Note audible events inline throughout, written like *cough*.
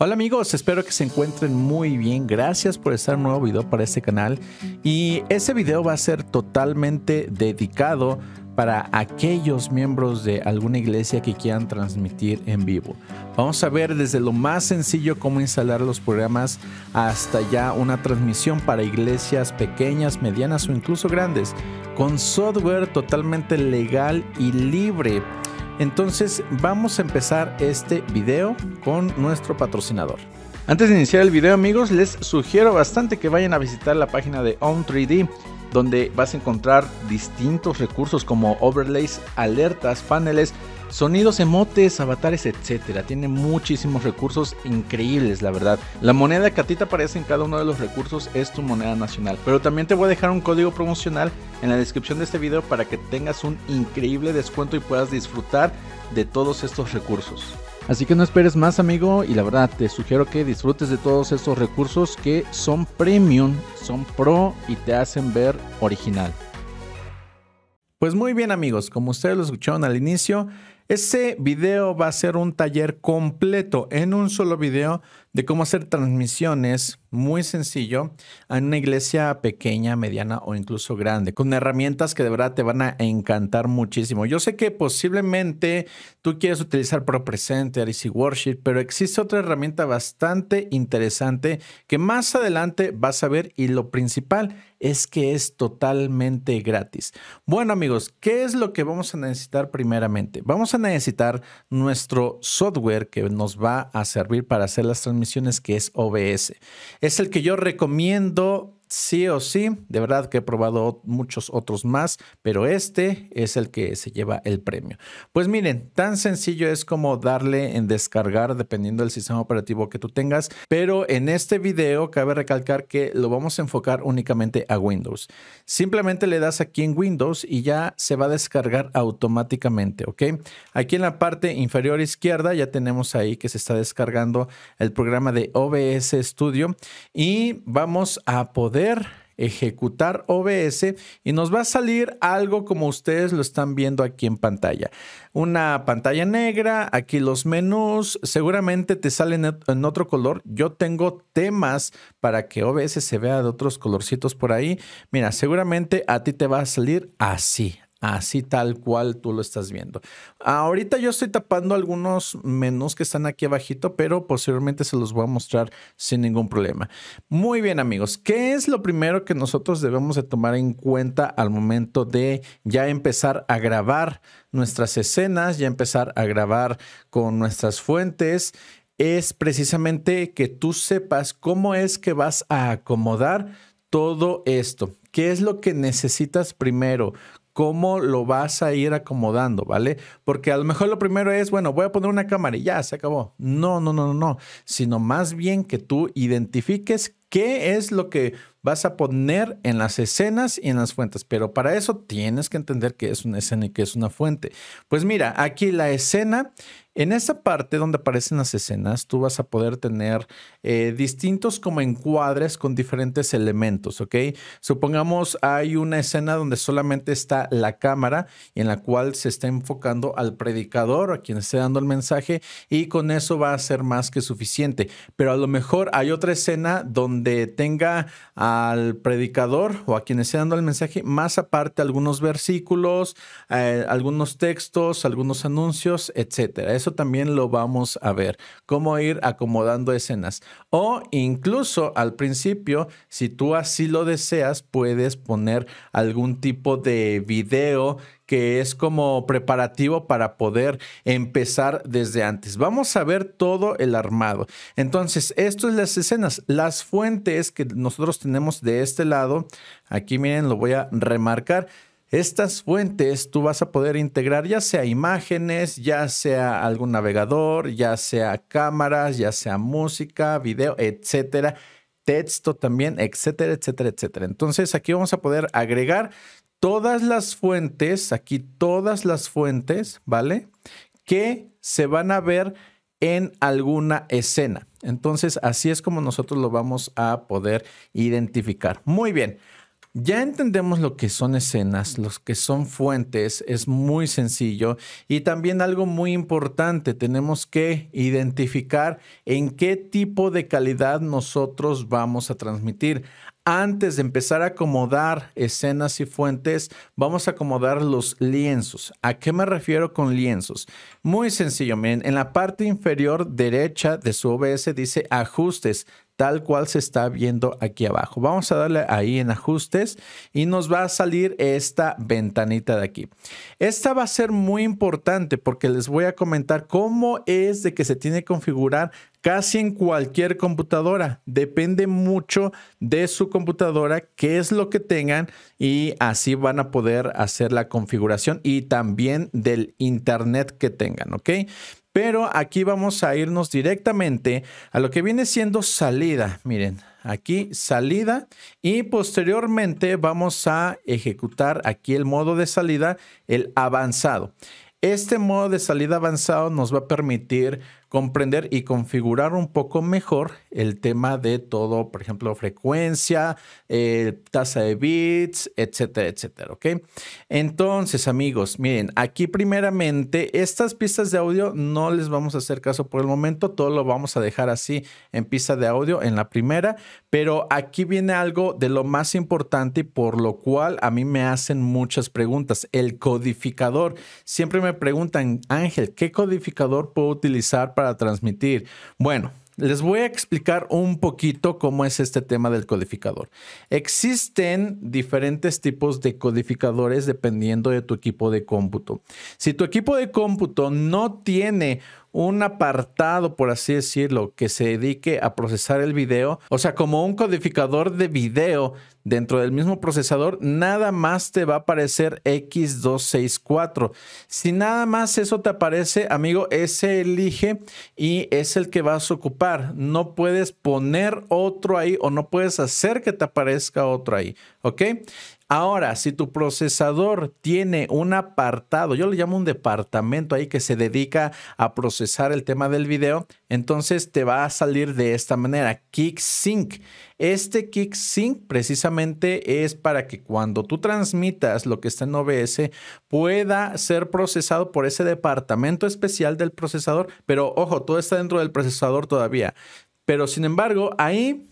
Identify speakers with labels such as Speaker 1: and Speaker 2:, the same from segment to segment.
Speaker 1: Hola amigos, espero que se encuentren muy bien. Gracias por estar nuevo video para este canal. Y este video va a ser totalmente dedicado para aquellos miembros de alguna iglesia que quieran transmitir en vivo. Vamos a ver desde lo más sencillo cómo instalar los programas hasta ya una transmisión para iglesias pequeñas, medianas o incluso grandes, con software totalmente legal y libre. Entonces vamos a empezar este video con nuestro patrocinador. Antes de iniciar el video amigos, les sugiero bastante que vayan a visitar la página de Own3D donde vas a encontrar distintos recursos como overlays, alertas, paneles, sonidos, emotes, avatares, etcétera. Tiene muchísimos recursos increíbles, la verdad. La moneda que a ti te aparece en cada uno de los recursos es tu moneda nacional. Pero también te voy a dejar un código promocional en la descripción de este video para que tengas un increíble descuento y puedas disfrutar de todos estos recursos. Así que no esperes más amigo y la verdad te sugiero que disfrutes de todos estos recursos que son premium, son pro y te hacen ver original. Pues muy bien amigos, como ustedes lo escucharon al inicio, ese video va a ser un taller completo en un solo video de cómo hacer transmisiones muy sencillo en una iglesia pequeña, mediana o incluso grande, con herramientas que de verdad te van a encantar muchísimo. Yo sé que posiblemente tú quieres utilizar ProPresenter, Easy Worship, pero existe otra herramienta bastante interesante que más adelante vas a ver y lo principal es que es totalmente gratis. Bueno amigos, ¿qué es lo que vamos a necesitar primeramente? Vamos a necesitar nuestro software que nos va a servir para hacer las transmisiones, que es OBS. Es el que yo recomiendo sí o sí. De verdad que he probado muchos otros más, pero este es el que se lleva el premio. Pues miren, tan sencillo es como darle en descargar dependiendo del sistema operativo que tú tengas, pero en este video cabe recalcar que lo vamos a enfocar únicamente a Windows. Simplemente le das aquí en Windows y ya se va a descargar automáticamente, ¿ok? Aquí en la parte inferior izquierda ya tenemos ahí que se está descargando el programa de OBS Studio y vamos a poder ejecutar OBS y nos va a salir algo como ustedes lo están viendo aquí en pantalla. Una pantalla negra, aquí los menús, seguramente te salen en otro color. Yo tengo temas para que OBS se vea de otros colorcitos por ahí. Mira, seguramente a ti te va a salir así, así tal cual tú lo estás viendo. Ahorita yo estoy tapando algunos menús que están aquí abajito, pero posiblemente se los voy a mostrar sin ningún problema. Muy bien amigos, ¿qué es lo primero que nosotros debemos de tomar en cuenta al momento de ya empezar a grabar nuestras escenas, ya empezar a grabar con nuestras fuentes? Es precisamente que tú sepas cómo es que vas a acomodar todo esto. ¿Qué es lo que necesitas primero? cómo lo vas a ir acomodando, ¿vale? Porque a lo mejor lo primero es, bueno, voy a poner una cámara y ya se acabó. No, no, no, no, no, sino más bien que tú identifiques qué es lo que vas a poner en las escenas y en las fuentes, pero para eso tienes que entender qué es una escena y qué es una fuente. Pues mira, aquí la escena en esa parte donde aparecen las escenas, tú vas a poder tener eh, distintos como encuadres con diferentes elementos, ¿ok? Supongamos hay una escena donde solamente está la cámara y en la cual se está enfocando al predicador, a quien esté dando el mensaje, y con eso va a ser más que suficiente. Pero a lo mejor hay otra escena donde tenga al predicador o a quien esté dando el mensaje, más aparte algunos versículos, eh, algunos textos, algunos anuncios, etcétera. Eso también lo vamos a ver, cómo ir acomodando escenas. O incluso al principio, si tú así lo deseas, puedes poner algún tipo de video que es como preparativo para poder empezar desde antes. Vamos a ver todo el armado. Entonces, esto es las escenas, las fuentes que nosotros tenemos de este lado. Aquí miren, lo voy a remarcar. Estas fuentes tú vas a poder integrar ya sea imágenes, ya sea algún navegador, ya sea cámaras, ya sea música, video, etcétera, texto también, etcétera, etcétera, etcétera. Entonces aquí vamos a poder agregar todas las fuentes, aquí todas las fuentes, ¿vale? Que se van a ver en alguna escena. Entonces así es como nosotros lo vamos a poder identificar. Muy bien. Ya entendemos lo que son escenas, los que son fuentes, es muy sencillo. Y también algo muy importante, tenemos que identificar en qué tipo de calidad nosotros vamos a transmitir antes de empezar a acomodar escenas y fuentes, vamos a acomodar los lienzos. ¿A qué me refiero con lienzos? Muy sencillo, miren, en la parte inferior derecha de su OBS dice ajustes tal cual se está viendo aquí abajo. Vamos a darle ahí en ajustes y nos va a salir esta ventanita de aquí. Esta va a ser muy importante porque les voy a comentar cómo es de que se tiene que configurar casi en cualquier computadora. Depende mucho de su computadora, qué es lo que tengan y así van a poder hacer la configuración y también del internet que tengan, ¿ok? Pero aquí vamos a irnos directamente a lo que viene siendo salida. Miren, aquí salida y posteriormente vamos a ejecutar aquí el modo de salida, el avanzado. Este modo de salida avanzado nos va a permitir comprender y configurar un poco mejor el tema de todo, por ejemplo, frecuencia, eh, tasa de bits, etcétera, etcétera, ¿ok? Entonces, amigos, miren, aquí primeramente estas pistas de audio no les vamos a hacer caso por el momento, todo lo vamos a dejar así en pista de audio en la primera, pero aquí viene algo de lo más importante y por lo cual a mí me hacen muchas preguntas, el codificador. Siempre me preguntan, Ángel, ¿qué codificador puedo utilizar para transmitir. Bueno, les voy a explicar un poquito cómo es este tema del codificador. Existen diferentes tipos de codificadores dependiendo de tu equipo de cómputo. Si tu equipo de cómputo no tiene un apartado, por así decirlo, que se dedique a procesar el video, o sea, como un codificador de video dentro del mismo procesador, nada más te va a aparecer X264. Si nada más eso te aparece, amigo, ese elige y es el que vas a ocupar. No puedes poner otro ahí o no puedes hacer que te aparezca otro ahí, ¿ok? Ahora, si tu procesador tiene un apartado, yo le llamo un departamento ahí que se dedica a procesar el tema del video, entonces te va a salir de esta manera, Kick Sync. Este Kick Sync precisamente es para que cuando tú transmitas lo que está en OBS pueda ser procesado por ese departamento especial del procesador, pero ojo, todo está dentro del procesador todavía. Pero sin embargo, ahí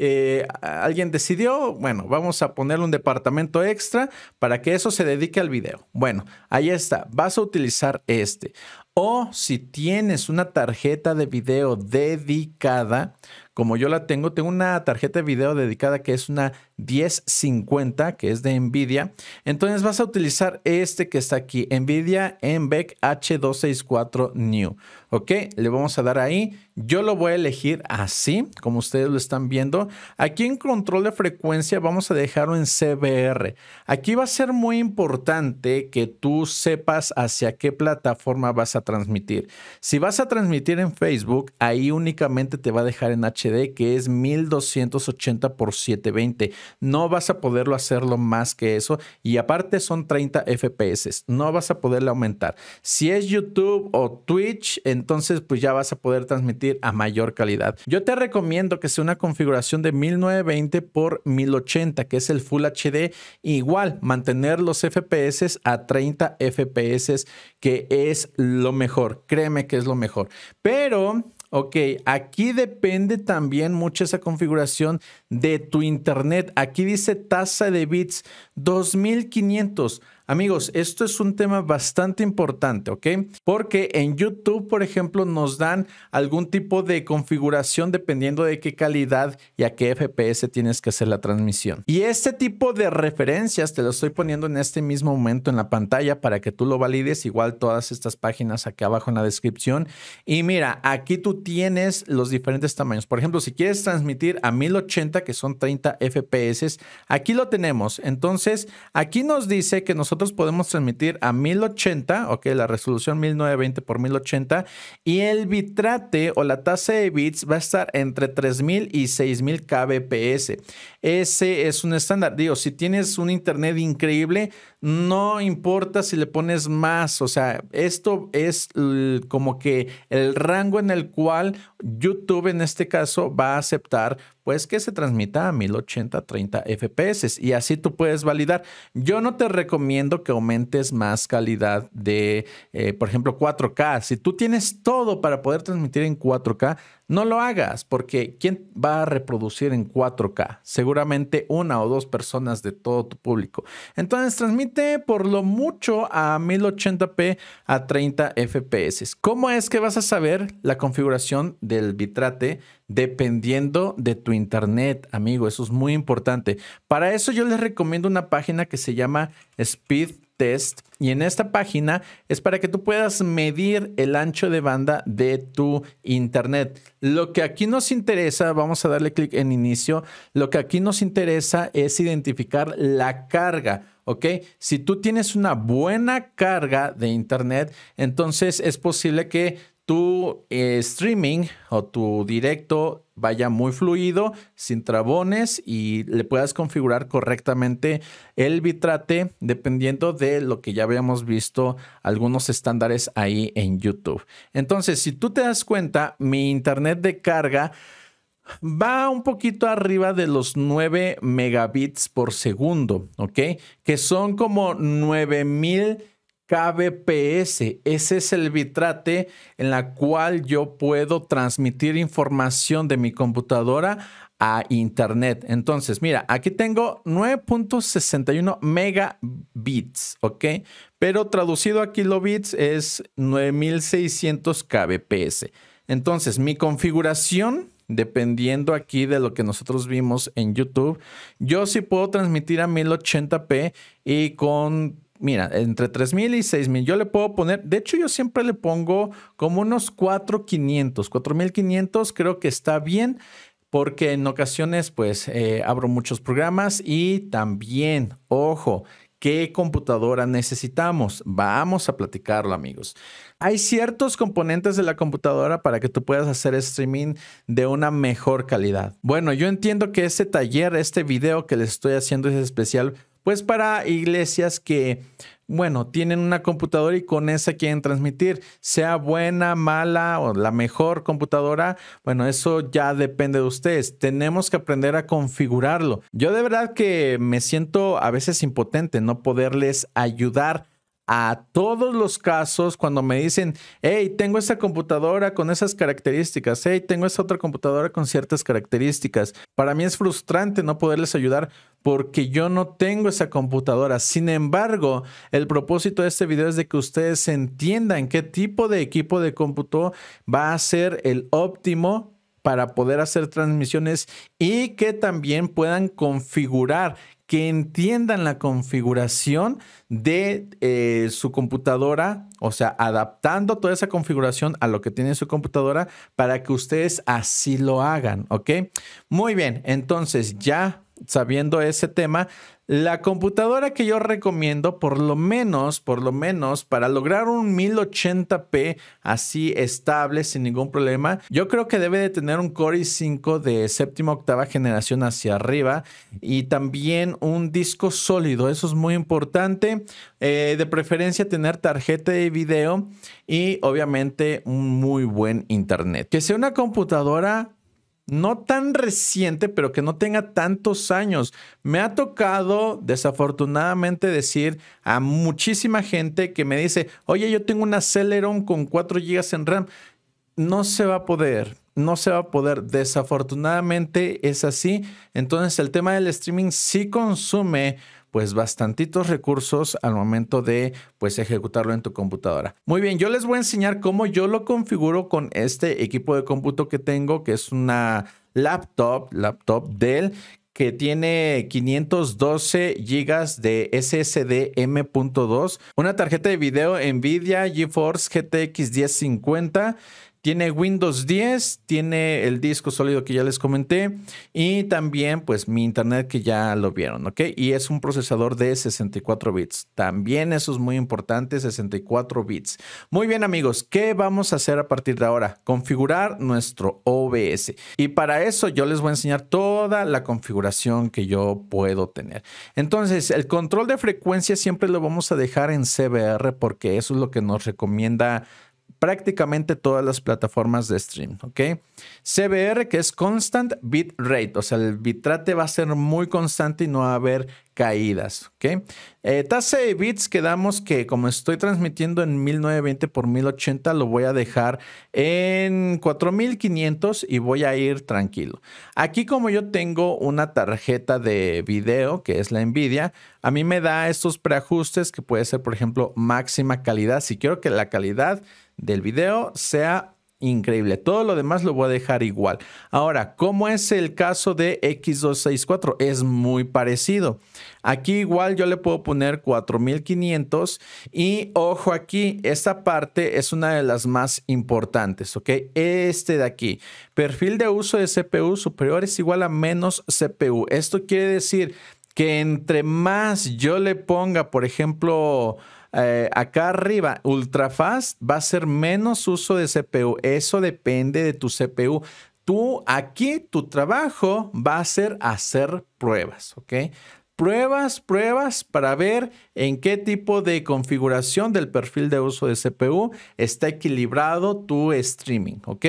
Speaker 1: eh, alguien decidió, bueno, vamos a ponerle un departamento extra para que eso se dedique al video. Bueno, ahí está, vas a utilizar este. O si tienes una tarjeta de video dedicada, como yo la tengo, tengo una tarjeta de video dedicada que es una 1050, que es de NVIDIA. Entonces vas a utilizar este que está aquí, NVIDIA NVEC H264 New. ¿Ok? Le vamos a dar ahí. Yo lo voy a elegir así, como ustedes lo están viendo. Aquí en control de frecuencia vamos a dejarlo en CBR. Aquí va a ser muy importante que tú sepas hacia qué plataforma vas a transmitir. Si vas a transmitir en Facebook, ahí únicamente te va a dejar en HD, que es 1280 x 720. No vas a poderlo hacerlo más que eso. Y aparte son 30 FPS. No vas a poderle aumentar. Si es YouTube o Twitch, entonces pues ya vas a poder transmitir a mayor calidad. Yo te recomiendo que sea una configuración de 1920 por 1080, que es el Full HD. Igual, mantener los FPS a 30 FPS, que es lo mejor. Créeme que es lo mejor. Pero Ok, aquí depende también mucho esa configuración de tu internet. Aquí dice tasa de bits 2500. Amigos, esto es un tema bastante importante, ¿ok? Porque en YouTube, por ejemplo, nos dan algún tipo de configuración dependiendo de qué calidad y a qué FPS tienes que hacer la transmisión. Y este tipo de referencias te lo estoy poniendo en este mismo momento en la pantalla para que tú lo valides. Igual todas estas páginas aquí abajo en la descripción. Y mira, aquí tú tienes los diferentes tamaños. Por ejemplo, si quieres transmitir a 1080, que son 30 FPS, aquí lo tenemos. Entonces, aquí nos dice que nosotros nosotros podemos transmitir a 1080, ok, la resolución 1920 por 1080, y el bitrate o la tasa de bits va a estar entre 3000 y 6000 kbps. Ese es un estándar. Digo, si tienes un internet increíble, no importa si le pones más, o sea, esto es como que el rango en el cual YouTube en este caso va a aceptar pues que se transmita a 1080 30 fps y así tú puedes validar. Yo no te recomiendo que aumentes más calidad de, eh, por ejemplo, 4K. Si tú tienes todo para poder transmitir en 4K, no lo hagas porque ¿quién va a reproducir en 4K? Seguramente una o dos personas de todo tu público. Entonces transmite por lo mucho a 1080p a 30 FPS. ¿Cómo es que vas a saber la configuración del bitrate dependiendo de tu internet, amigo? Eso es muy importante. Para eso yo les recomiendo una página que se llama Speed Test. Y en esta página es para que tú puedas medir el ancho de banda de tu internet. Lo que aquí nos interesa, vamos a darle clic en inicio, lo que aquí nos interesa es identificar la carga. ¿ok? Si tú tienes una buena carga de internet, entonces es posible que tu eh, streaming o tu directo vaya muy fluido, sin trabones y le puedas configurar correctamente el bitrate dependiendo de lo que ya habíamos visto algunos estándares ahí en YouTube. Entonces, si tú te das cuenta, mi internet de carga va un poquito arriba de los 9 megabits por segundo, ¿ok? Que son como 9000 KBPS. Ese es el bitrate en la cual yo puedo transmitir información de mi computadora a internet. Entonces, mira, aquí tengo 9.61 megabits, ¿ok? Pero traducido a kilobits es 9600 kbps. Entonces, mi configuración dependiendo aquí de lo que nosotros vimos en YouTube, yo sí puedo transmitir a 1080p y con Mira, entre 3000 y 6000, yo le puedo poner, de hecho yo siempre le pongo como unos 4500, 4500 creo que está bien porque en ocasiones pues eh, abro muchos programas y también, ojo, ¿qué computadora necesitamos? Vamos a platicarlo amigos. Hay ciertos componentes de la computadora para que tú puedas hacer streaming de una mejor calidad. Bueno, yo entiendo que este taller, este video que les estoy haciendo es especial pues para iglesias que, bueno, tienen una computadora y con esa quieren transmitir, sea buena, mala o la mejor computadora, bueno, eso ya depende de ustedes. Tenemos que aprender a configurarlo. Yo de verdad que me siento a veces impotente no poderles ayudar a todos los casos cuando me dicen, hey, tengo esta computadora con esas características, hey, tengo esa otra computadora con ciertas características. Para mí es frustrante no poderles ayudar porque yo no tengo esa computadora. Sin embargo, el propósito de este video es de que ustedes entiendan qué tipo de equipo de cómputo va a ser el óptimo para poder hacer transmisiones y que también puedan configurar que entiendan la configuración de eh, su computadora, o sea, adaptando toda esa configuración a lo que tiene su computadora para que ustedes así lo hagan, ¿ok? Muy bien, entonces ya sabiendo ese tema, la computadora que yo recomiendo, por lo menos, por lo menos, para lograr un 1080p así estable, sin ningún problema, yo creo que debe de tener un Core i5 de séptima octava generación hacia arriba y también un disco sólido, eso es muy importante. Eh, de preferencia tener tarjeta de video y obviamente un muy buen internet. Que sea una computadora no tan reciente, pero que no tenga tantos años. Me ha tocado, desafortunadamente, decir a muchísima gente que me dice, oye, yo tengo una Celeron con 4 GB en RAM. No se va a poder, no se va a poder. Desafortunadamente es así. Entonces el tema del streaming sí consume pues bastantitos recursos al momento de pues ejecutarlo en tu computadora. Muy bien, yo les voy a enseñar cómo yo lo configuro con este equipo de cómputo que tengo, que es una laptop, laptop Dell, que tiene 512 GB de SSD M.2, una tarjeta de video NVIDIA GeForce GTX 1050 tiene Windows 10, tiene el disco sólido que ya les comenté y también pues mi internet que ya lo vieron, ¿ok? Y es un procesador de 64 bits. También eso es muy importante, 64 bits. Muy bien amigos, ¿qué vamos a hacer a partir de ahora? Configurar nuestro OBS. Y para eso yo les voy a enseñar toda la configuración que yo puedo tener. Entonces, el control de frecuencia siempre lo vamos a dejar en CBR porque eso es lo que nos recomienda prácticamente todas las plataformas de stream, ¿ok? CBR, que es Constant Bit Rate, o sea, el bitrate va a ser muy constante y no va a haber caídas, ¿ok? Eh, tasa de bits quedamos que como estoy transmitiendo en 1920 por 1080, lo voy a dejar en 4500 y voy a ir tranquilo. Aquí como yo tengo una tarjeta de video, que es la NVIDIA, a mí me da estos preajustes que puede ser, por ejemplo, máxima calidad. Si quiero que la calidad del video sea increíble. Todo lo demás lo voy a dejar igual. Ahora, ¿cómo es el caso de X264? Es muy parecido. Aquí igual yo le puedo poner 4500 y ojo aquí, esta parte es una de las más importantes, ¿ok? Este de aquí, perfil de uso de CPU superior es igual a menos CPU. Esto quiere decir que entre más yo le ponga, por ejemplo, eh, acá arriba, ultrafast va a ser menos uso de CPU. Eso depende de tu CPU. Tú aquí, tu trabajo va a ser hacer pruebas, ¿ok? pruebas, pruebas para ver en qué tipo de configuración del perfil de uso de CPU está equilibrado tu streaming, ¿ok?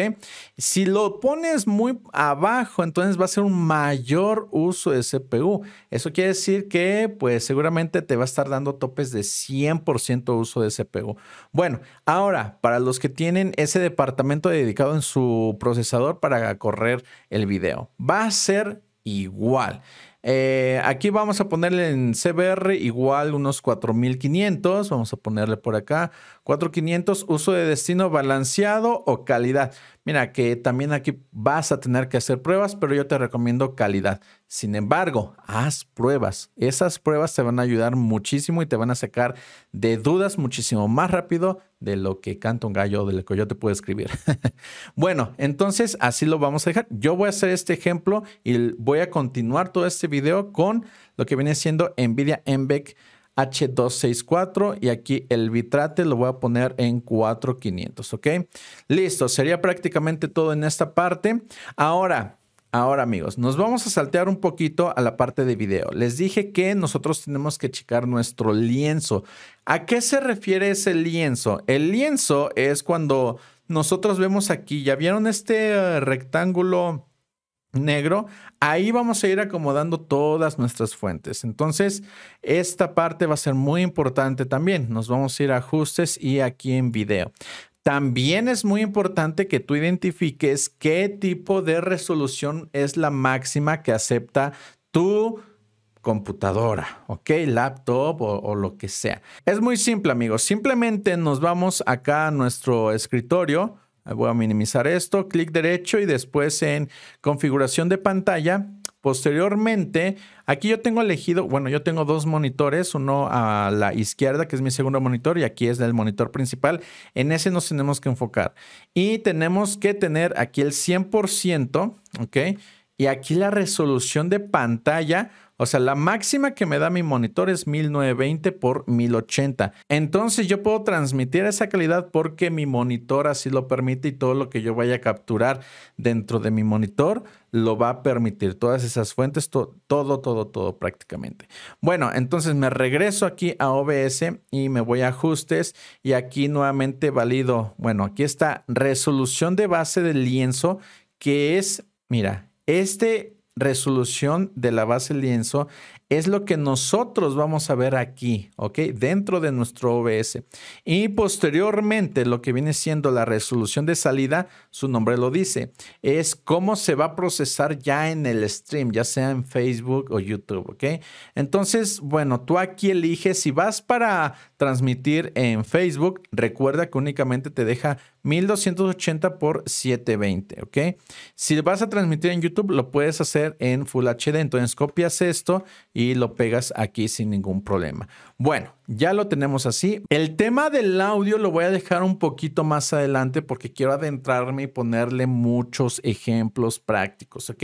Speaker 1: Si lo pones muy abajo, entonces va a ser un mayor uso de CPU. Eso quiere decir que pues seguramente te va a estar dando topes de 100% uso de CPU. Bueno, ahora, para los que tienen ese departamento dedicado en su procesador para correr el video, va a ser igual. Eh, aquí vamos a ponerle en CBR igual unos 4500. Vamos a ponerle por acá 4500. Uso de destino balanceado o calidad mira, que también aquí vas a tener que hacer pruebas, pero yo te recomiendo calidad. Sin embargo, haz pruebas. Esas pruebas te van a ayudar muchísimo y te van a sacar de dudas muchísimo más rápido de lo que canta un gallo o de lo que yo te puedo escribir. *laughs* bueno, entonces así lo vamos a dejar. Yo voy a hacer este ejemplo y voy a continuar todo este video con lo que viene siendo NVIDIA MBEC H264 y aquí el bitrate lo voy a poner en 4500, ¿ok? Listo, sería prácticamente todo en esta parte. Ahora, Ahora amigos, nos vamos a saltear un poquito a la parte de video. Les dije que nosotros tenemos que checar nuestro lienzo. ¿A qué se refiere ese lienzo? El lienzo es cuando nosotros vemos aquí, ¿ya vieron este eh, rectángulo? negro, ahí vamos a ir acomodando todas nuestras fuentes. Entonces, esta parte va a ser muy importante también. Nos vamos a ir a ajustes y aquí en video. También es muy importante que tú identifiques qué tipo de resolución es la máxima que acepta tu computadora, ¿ok? Laptop o, o, lo que sea. Es muy simple, amigos. Simplemente nos vamos acá a nuestro escritorio, Voy a minimizar esto, clic derecho y después en configuración de pantalla. Posteriormente, aquí yo tengo elegido, bueno, yo tengo dos monitores, uno a la izquierda, que es mi segundo monitor, y aquí es el monitor principal. En ese nos tenemos que enfocar. Y tenemos que tener aquí el 100%, ¿ok? Y aquí la resolución de pantalla o sea, la máxima que me da mi monitor es 1920 por 1080. Entonces yo puedo transmitir esa calidad porque mi monitor así lo permite y todo lo que yo vaya a capturar dentro de mi monitor lo va a permitir. Todas esas fuentes, todo, todo, todo prácticamente. Bueno, entonces me regreso aquí a OBS y me voy a ajustes y aquí nuevamente valido. Bueno, aquí está resolución de base del lienzo que es, mira, este resolución de la base lienzo es lo que nosotros vamos a ver aquí, ¿ok? Dentro de nuestro OBS. Y posteriormente, lo que viene siendo la resolución de salida, su nombre lo dice, es cómo se va a procesar ya en el stream, ya sea en Facebook o YouTube, ¿ok? Entonces, bueno, tú aquí eliges si vas para transmitir en Facebook, recuerda que únicamente te deja 1280 por 720, ¿ok? Si vas a transmitir en YouTube, lo puedes hacer en Full HD, entonces copias esto y y lo pegas aquí sin ningún problema. Bueno, ya lo tenemos así. El tema del audio lo voy a dejar un poquito más adelante porque quiero adentrarme y ponerle muchos ejemplos prácticos, ¿ok?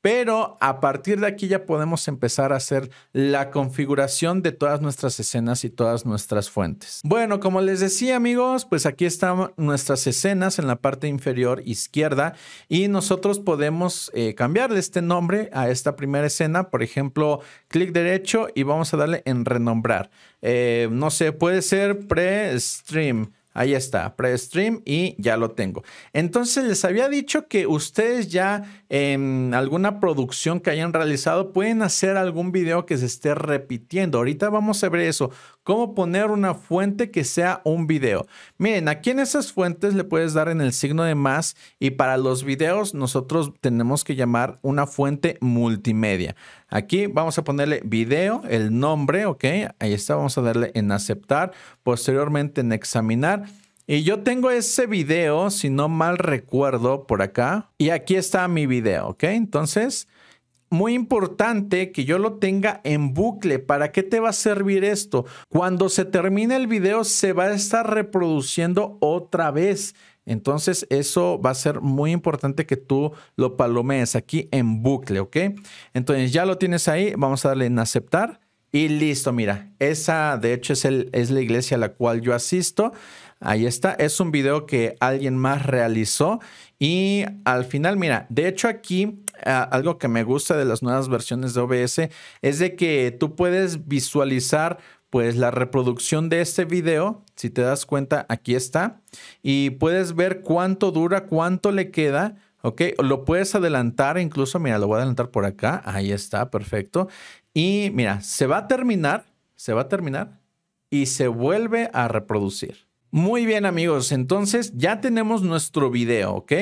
Speaker 1: Pero a partir de aquí ya podemos empezar a hacer la configuración de todas nuestras escenas y todas nuestras fuentes. Bueno, como les decía amigos, pues aquí están nuestras escenas en la parte inferior izquierda y nosotros podemos eh, cambiar cambiarle este nombre a esta primera escena. Por ejemplo, clic derecho y vamos a darle en renombrar. Eh, eh, no sé, puede ser pre-stream. Ahí está, pre-stream y ya lo tengo. Entonces les había dicho que ustedes ya en alguna producción que hayan realizado pueden hacer algún video que se esté repitiendo. Ahorita vamos a ver eso, cómo poner una fuente que sea un video. Miren, aquí en esas fuentes le puedes dar en el signo de más y para los videos nosotros tenemos que llamar una fuente multimedia. Aquí vamos a ponerle video, el nombre, ok, ahí está, vamos a darle en aceptar, posteriormente en examinar. Y yo tengo ese video, si no mal recuerdo, por acá. Y aquí está mi video, ¿ok? Entonces, muy importante que yo lo tenga en bucle. ¿Para qué te va a servir esto? Cuando se termine el video se va a estar reproduciendo otra vez. Entonces eso va a ser muy importante que tú lo palomees aquí en bucle, ¿ok? Entonces ya lo tienes ahí, vamos a darle en aceptar y listo, mira, esa de hecho es, el, es la iglesia a la cual yo asisto. Ahí está, es un video que alguien más realizó y al final, mira, de hecho aquí algo que me gusta de las nuevas versiones de OBS es de que tú puedes visualizar pues la reproducción de este video, si te das cuenta, aquí está, y puedes ver cuánto dura, cuánto le queda, ¿ok? Lo puedes adelantar, incluso, mira, lo voy a adelantar por acá, ahí está, perfecto. Y mira, se va a terminar, se va a terminar y se vuelve a reproducir. Muy bien amigos, entonces ya tenemos nuestro video, ¿ok?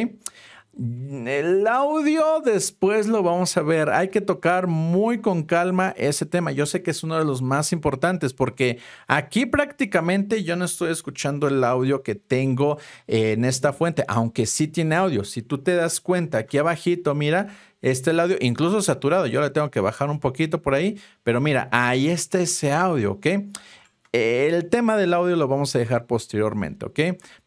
Speaker 1: El audio después lo vamos a ver. Hay que tocar muy con calma ese tema. Yo sé que es uno de los más importantes porque aquí prácticamente yo no estoy escuchando el audio que tengo eh, en esta fuente, aunque sí tiene audio. Si tú te das cuenta, aquí abajito, mira, este el audio, incluso saturado, yo le tengo que bajar un poquito por ahí, pero mira, ahí está ese audio, ¿ok? El tema del audio lo vamos a dejar posteriormente, ¿ok?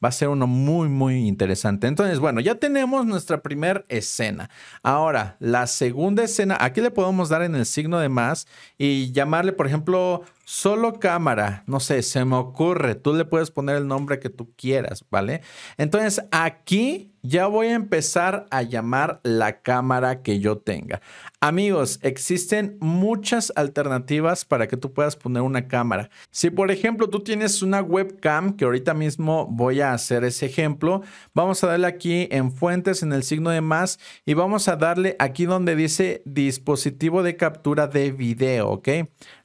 Speaker 1: Va a ser uno muy, muy interesante. Entonces, bueno, ya tenemos nuestra primera escena. Ahora, la segunda escena, aquí le podemos dar en el signo de más y llamarle, por ejemplo, Solo cámara, no sé, se me ocurre, tú le puedes poner el nombre que tú quieras, ¿vale? Entonces aquí ya voy a empezar a llamar la cámara que yo tenga. Amigos, existen muchas alternativas para que tú puedas poner una cámara. Si por ejemplo tú tienes una webcam, que ahorita mismo voy a hacer ese ejemplo, vamos a darle aquí en fuentes, en el signo de más, y vamos a darle aquí donde dice dispositivo de captura de video, ¿ok?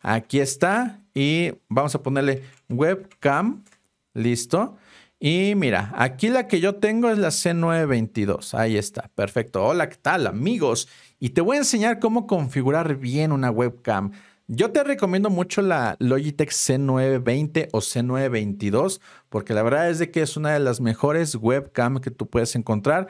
Speaker 1: Aquí está. Y vamos a ponerle webcam. Listo. Y mira, aquí la que yo tengo es la C922. Ahí está, perfecto. Hola, ¿qué tal amigos? Y te voy a enseñar cómo configurar bien una webcam. Yo te recomiendo mucho la Logitech C920 o C922 porque la verdad es de que es una de las mejores webcam que tú puedes encontrar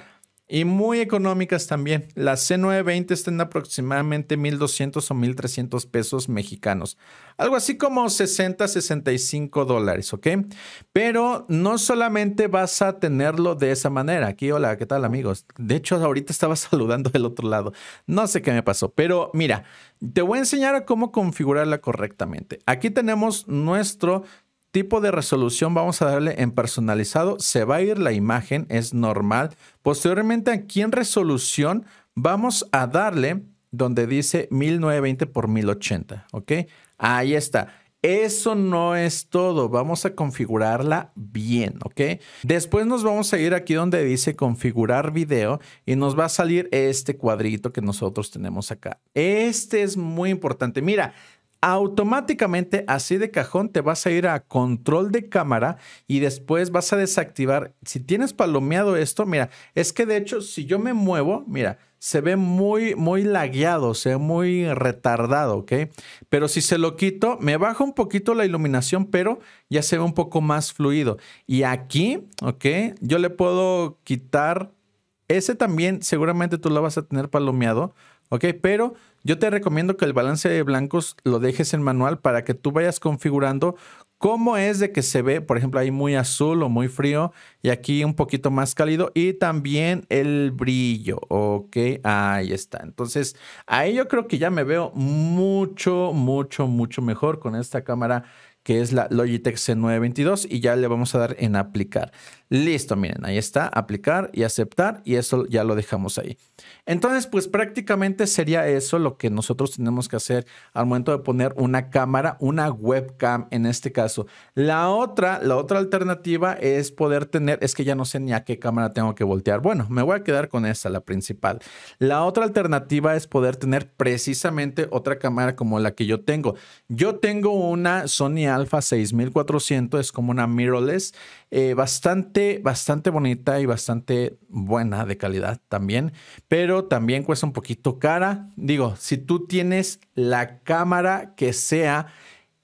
Speaker 1: y muy económicas también. Las C920 están en aproximadamente 1200 o 1300 pesos mexicanos. Algo así como 60, 65 dólares, ¿ok? Pero no solamente vas a tenerlo de esa manera. Aquí, hola, ¿qué tal amigos? De hecho, ahorita estaba *laughs* saludando del otro lado. No sé qué me pasó, pero mira, te voy a enseñar a cómo configurarla correctamente. Aquí tenemos nuestro tipo de resolución vamos a darle en personalizado. Se va a ir la imagen, es normal. Posteriormente aquí en resolución vamos a darle donde dice 1920 por 1080, ¿ok? Ahí está. Eso no es todo, vamos a configurarla bien, ¿ok? Después nos vamos a ir aquí donde dice configurar video y nos va a salir este cuadrito que nosotros tenemos acá. Este es muy importante. Mira, automáticamente así de cajón te vas a ir a control de cámara y después vas a desactivar. Si tienes palomeado esto, mira, es que de hecho si yo me muevo, mira, se ve muy, muy lagueado, se ve muy retardado, ¿ok? Pero si se lo quito, me baja un poquito la iluminación, pero ya se ve un poco más fluido. Y aquí, ¿ok? Yo le puedo quitar, ese también seguramente tú lo vas a tener palomeado, ¿ok? Pero yo te recomiendo que el balance de blancos lo dejes en manual para que tú vayas configurando cómo es de que se ve, por ejemplo, ahí muy azul o muy frío y aquí un poquito más cálido y también el brillo, ok, ahí está. Entonces, ahí yo creo que ya me veo mucho, mucho, mucho mejor con esta cámara que es la Logitech C922 y ya le vamos a dar en aplicar. Listo, miren, ahí está, aplicar y aceptar y eso ya lo dejamos ahí. Entonces, pues prácticamente sería eso lo que nosotros tenemos que hacer al momento de poner una cámara, una webcam en este caso. La otra, la otra alternativa es poder tener, es que ya no sé ni a qué cámara tengo que voltear. Bueno, me voy a quedar con esa, la principal. La otra alternativa es poder tener precisamente otra cámara como la que yo tengo. Yo tengo una Sony Alpha 6400, es como una mirrorless eh, bastante, bastante bonita y bastante buena de calidad también, pero también cuesta un poquito cara. Digo, si tú tienes la cámara que sea,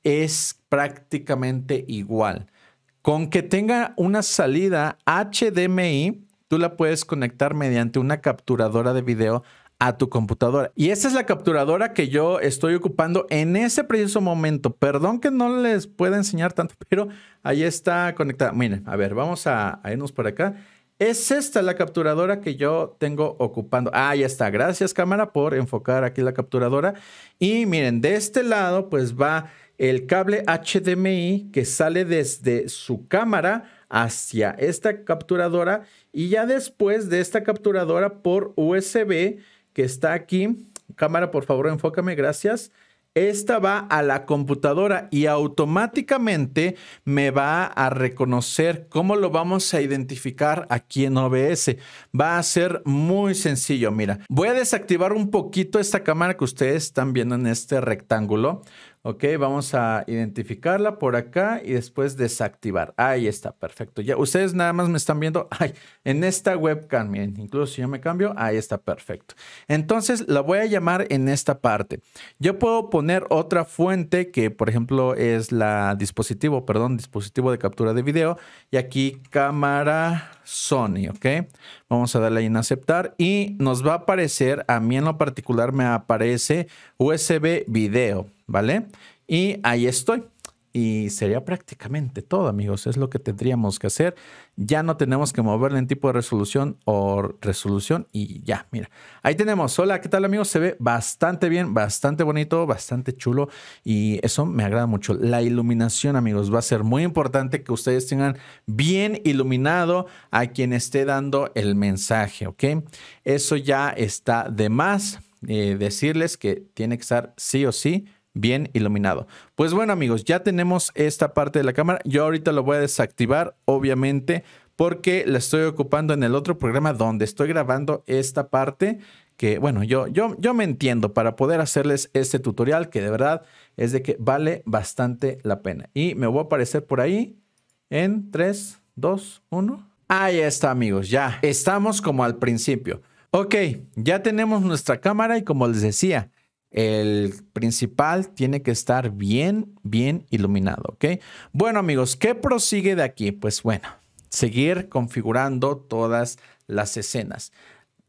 Speaker 1: es prácticamente igual. Con que tenga una salida HDMI, tú la puedes conectar mediante una capturadora de video a tu computadora. Y esta es la capturadora que yo estoy ocupando en ese preciso momento. Perdón que no les pueda enseñar tanto, pero ahí está conectada. Miren, a ver, vamos a, irnos por acá. Es esta la capturadora que yo tengo ocupando. Ah, ya está. Gracias cámara por enfocar aquí la capturadora. Y miren, de este lado pues va el cable HDMI que sale desde su cámara hacia esta capturadora y ya después de esta capturadora por USB que está aquí. Cámara, por favor, enfócame, gracias. Esta va a la computadora y automáticamente me va a reconocer cómo lo vamos a identificar aquí en OBS. Va a ser muy sencillo, mira. Voy a desactivar un poquito esta cámara que ustedes están viendo en este rectángulo. Ok, vamos a identificarla por acá y después desactivar. Ahí está, perfecto. Ya ustedes nada más me están viendo ay, en esta webcam. incluso si yo me cambio, ahí está, perfecto. Entonces la voy a llamar en esta parte. Yo puedo poner otra fuente que, por ejemplo, es la dispositivo, perdón, dispositivo de captura de video. Y aquí cámara Sony, ¿ok? Vamos a darle ahí en aceptar y nos va a aparecer, a mí en lo particular me aparece USB video, ¿vale? Y ahí estoy. Y sería prácticamente todo, amigos. Es lo que tendríamos que hacer. Ya no tenemos que moverle en tipo de resolución o resolución. Y ya, mira. Ahí tenemos. Hola, ¿qué tal, amigos? Se ve bastante bien, bastante bonito, bastante chulo. Y eso me agrada mucho. La iluminación, amigos, va a ser muy importante que ustedes tengan bien iluminado a quien esté dando el mensaje, ¿ok? Eso ya está de más. Eh, decirles que tiene que estar sí o sí bien iluminado. Pues bueno amigos, ya tenemos esta parte de la cámara. Yo ahorita lo voy a desactivar, obviamente, porque la estoy ocupando en el otro programa donde estoy grabando esta parte. Que bueno, yo, yo, yo me entiendo para poder hacerles este tutorial que de verdad es de que vale bastante la pena. Y me voy a aparecer por ahí en 3, 2, 1. Ahí está amigos, ya estamos como al principio. Ok, ya tenemos nuestra cámara y como les decía, el principal tiene que estar bien, bien iluminado, ¿ok? Bueno amigos, ¿qué prosigue de aquí? Pues bueno, seguir configurando todas las escenas.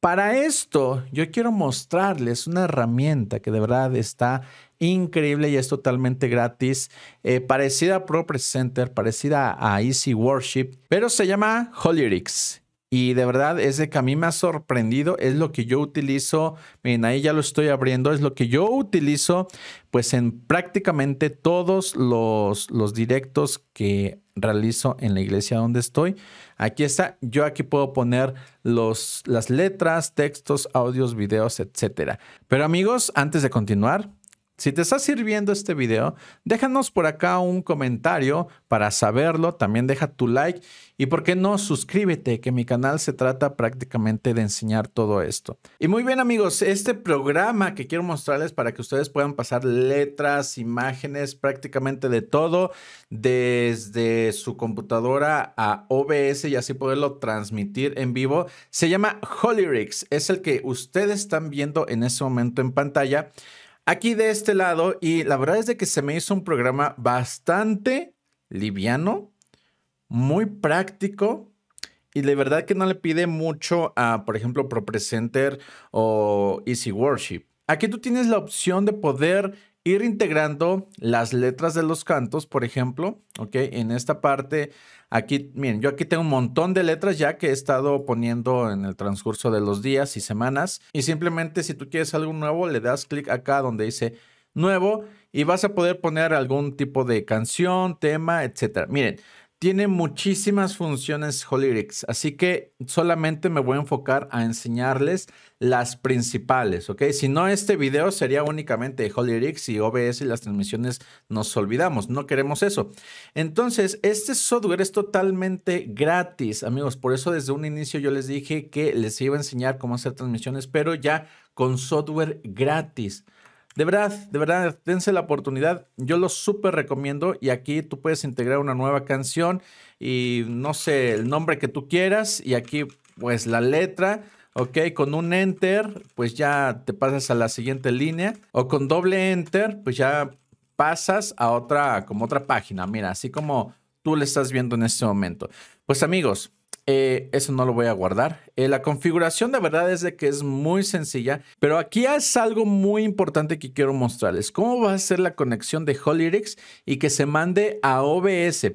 Speaker 1: Para esto, yo quiero mostrarles una herramienta que de verdad está increíble y es totalmente gratis, eh, parecida a ProPresenter, parecida a Easy Worship, pero se llama Holyrix. Y de verdad es de que a mí me ha sorprendido, es lo que yo utilizo, miren, ahí ya lo estoy abriendo, es lo que yo utilizo pues en prácticamente todos los, los directos que realizo en la iglesia donde estoy. Aquí está, yo aquí puedo poner los, las letras, textos, audios, videos, etc. Pero amigos, antes de continuar, si te está sirviendo este video, déjanos por acá un comentario para saberlo, también deja tu like y por qué no suscríbete, que mi canal se trata prácticamente de enseñar todo esto. Y muy bien amigos, este programa que quiero mostrarles para que ustedes puedan pasar letras, imágenes, prácticamente de todo, desde su computadora a OBS y así poderlo transmitir en vivo, se llama Holyrix, es el que ustedes están viendo en ese momento en pantalla aquí de este lado y la verdad es de que se me hizo un programa bastante liviano, muy práctico y de verdad que no le pide mucho a, por ejemplo, ProPresenter o Easy Worship. Aquí tú tienes la opción de poder ir integrando las letras de los cantos, por ejemplo, ¿ok? En esta parte Aquí, miren, yo aquí tengo un montón de letras ya que he estado poniendo en el transcurso de los días y semanas. Y simplemente si tú quieres algo nuevo, le das clic acá donde dice nuevo y vas a poder poner algún tipo de canción, tema, etcétera. Miren, tiene muchísimas funciones Holyrics, así que solamente me voy a enfocar a enseñarles las principales, ¿ok? Si no, este video sería únicamente Holyrix y OBS y las transmisiones nos olvidamos, no queremos eso. Entonces, este software es totalmente gratis, amigos, por eso desde un inicio yo les dije que les iba a enseñar cómo hacer transmisiones, pero ya con software gratis. De verdad, de verdad, dense la oportunidad. Yo lo súper recomiendo y aquí tú puedes integrar una nueva canción y no sé, el nombre que tú quieras y aquí pues la letra. Ok, con un enter, pues ya te pasas a la siguiente línea. O con doble enter, pues ya pasas a otra, como otra página. Mira, así como tú le estás viendo en este momento. Pues amigos, eh, eso no lo voy a guardar. Eh, la configuración de verdad es de que es muy sencilla, pero aquí es algo muy importante que quiero mostrarles. ¿Cómo va a ser la conexión de Holyrix y que se mande a OBS?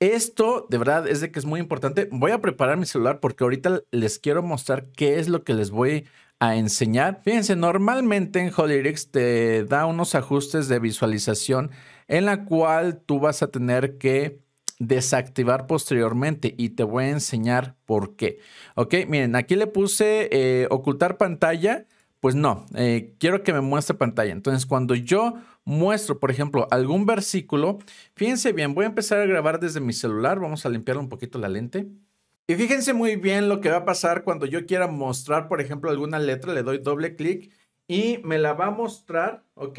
Speaker 1: Esto de verdad es de que es muy importante. Voy a preparar mi celular porque ahorita les quiero mostrar qué es lo que les voy a enseñar. Fíjense, normalmente en Holyrix te da unos ajustes de visualización en la cual tú vas a tener que desactivar posteriormente y te voy a enseñar por qué. Ok, miren, aquí le puse eh, ocultar pantalla. Pues no, eh, quiero que me muestre pantalla. Entonces, cuando yo muestro, por ejemplo, algún versículo, fíjense bien, voy a empezar a grabar desde mi celular. Vamos a limpiar un poquito la lente. Y fíjense muy bien lo que va a pasar cuando yo quiera mostrar, por ejemplo, alguna letra. Le doy doble clic y me la va a mostrar, ¿ok?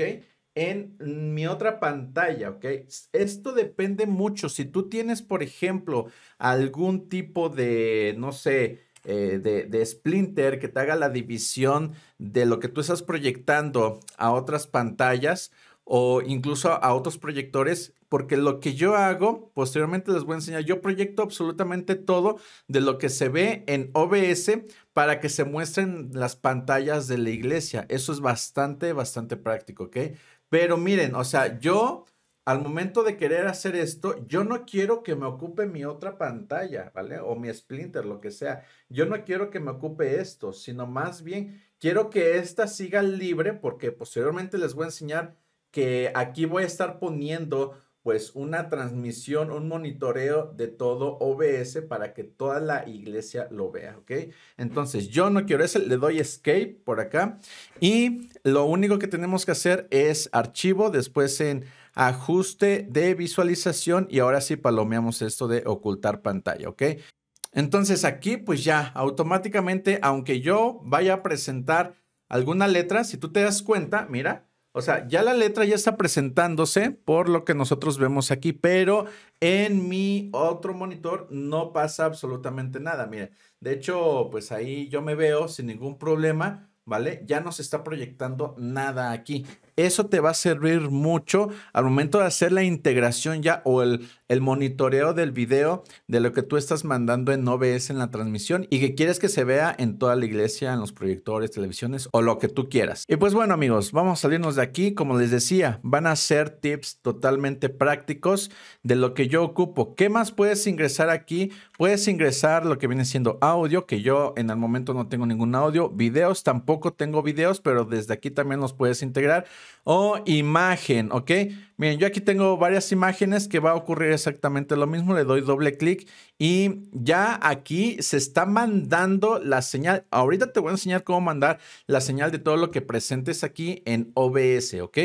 Speaker 1: en mi otra pantalla, ¿ok? Esto depende mucho. Si tú tienes, por ejemplo, algún tipo de, no sé, eh, de, de, Splinter que te haga la división de lo que tú estás proyectando a otras pantallas o incluso a otros proyectores, porque lo que yo hago, posteriormente les voy a enseñar, yo proyecto absolutamente todo de lo que se ve en OBS para que se muestren las pantallas de la iglesia. Eso es bastante, bastante práctico, ¿ok? Pero miren, o sea, yo al momento de querer hacer esto, yo no quiero que me ocupe mi otra pantalla, ¿vale? O mi Splinter, lo que sea. Yo no quiero que me ocupe esto, sino más bien quiero que esta siga libre porque posteriormente les voy a enseñar que aquí voy a estar poniendo pues una transmisión, un monitoreo de todo OBS para que toda la iglesia lo vea, ¿ok? Entonces, yo no quiero ese, le doy escape por acá y lo único que tenemos que hacer es archivo, después en ajuste de visualización y ahora sí palomeamos esto de ocultar pantalla, ¿ok? Entonces aquí pues ya automáticamente, aunque yo vaya a presentar alguna letra, si tú te das cuenta, mira, o sea, ya la letra ya está presentándose por lo que nosotros vemos aquí, pero en mi otro monitor no pasa absolutamente nada. Mire, de hecho, pues ahí yo me veo sin ningún problema, ¿vale? Ya no se está proyectando nada aquí. Eso te va a servir mucho al momento de hacer la integración ya o el, el monitoreo del video de lo que tú estás mandando en OBS en la transmisión y que quieres que se vea en toda la iglesia, en los proyectores, televisiones o lo que tú quieras. Y pues bueno amigos, vamos a salirnos de aquí. Como les decía, van a ser tips totalmente prácticos de lo que yo ocupo. ¿Qué más puedes ingresar aquí? Puedes ingresar lo que viene siendo audio, que yo en el momento no tengo ningún audio. Videos, tampoco tengo videos, pero desde aquí también los puedes integrar o imagen, ¿ok? Miren, yo aquí tengo varias imágenes que va a ocurrir exactamente lo mismo. Le doy doble clic y ya aquí se está mandando la señal. Ahorita te voy a enseñar cómo mandar la señal de todo lo que presentes aquí en OBS, ¿ok?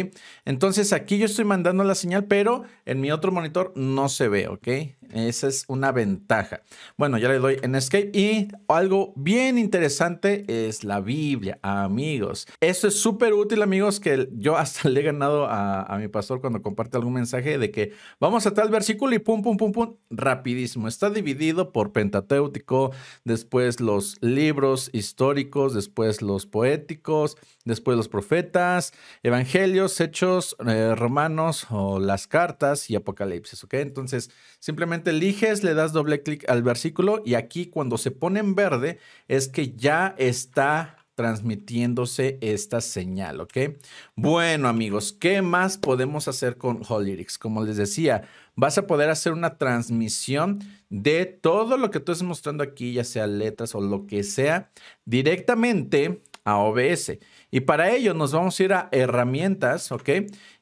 Speaker 1: Entonces aquí yo estoy mandando la señal, pero en mi otro monitor no se ve, ¿ok? Esa es una ventaja. Bueno, ya le doy en escape y algo bien interesante es la Biblia, amigos. eso es súper útil, amigos, que yo hasta *laughs* le he ganado a, a mi pastor cuando comparte algún mensaje de que vamos a tal versículo y pum, pum, pum, pum, rapidísimo. Está dividido por pentateútico, después los libros históricos, después los poéticos, después los profetas, evangelios, hechos, eh, romanos o las cartas y apocalipsis, ¿ok? Entonces, simplemente eliges, le das doble clic al versículo y aquí cuando se pone en verde es que ya está transmitiéndose esta señal, ¿ok? Bueno, amigos, ¿qué más podemos hacer con hollyrics Como les decía, vas a poder hacer una transmisión de todo lo que tú estás mostrando aquí, ya sea letras o lo que sea, directamente a OBS. Y para ello nos vamos a ir a herramientas, ¿ok?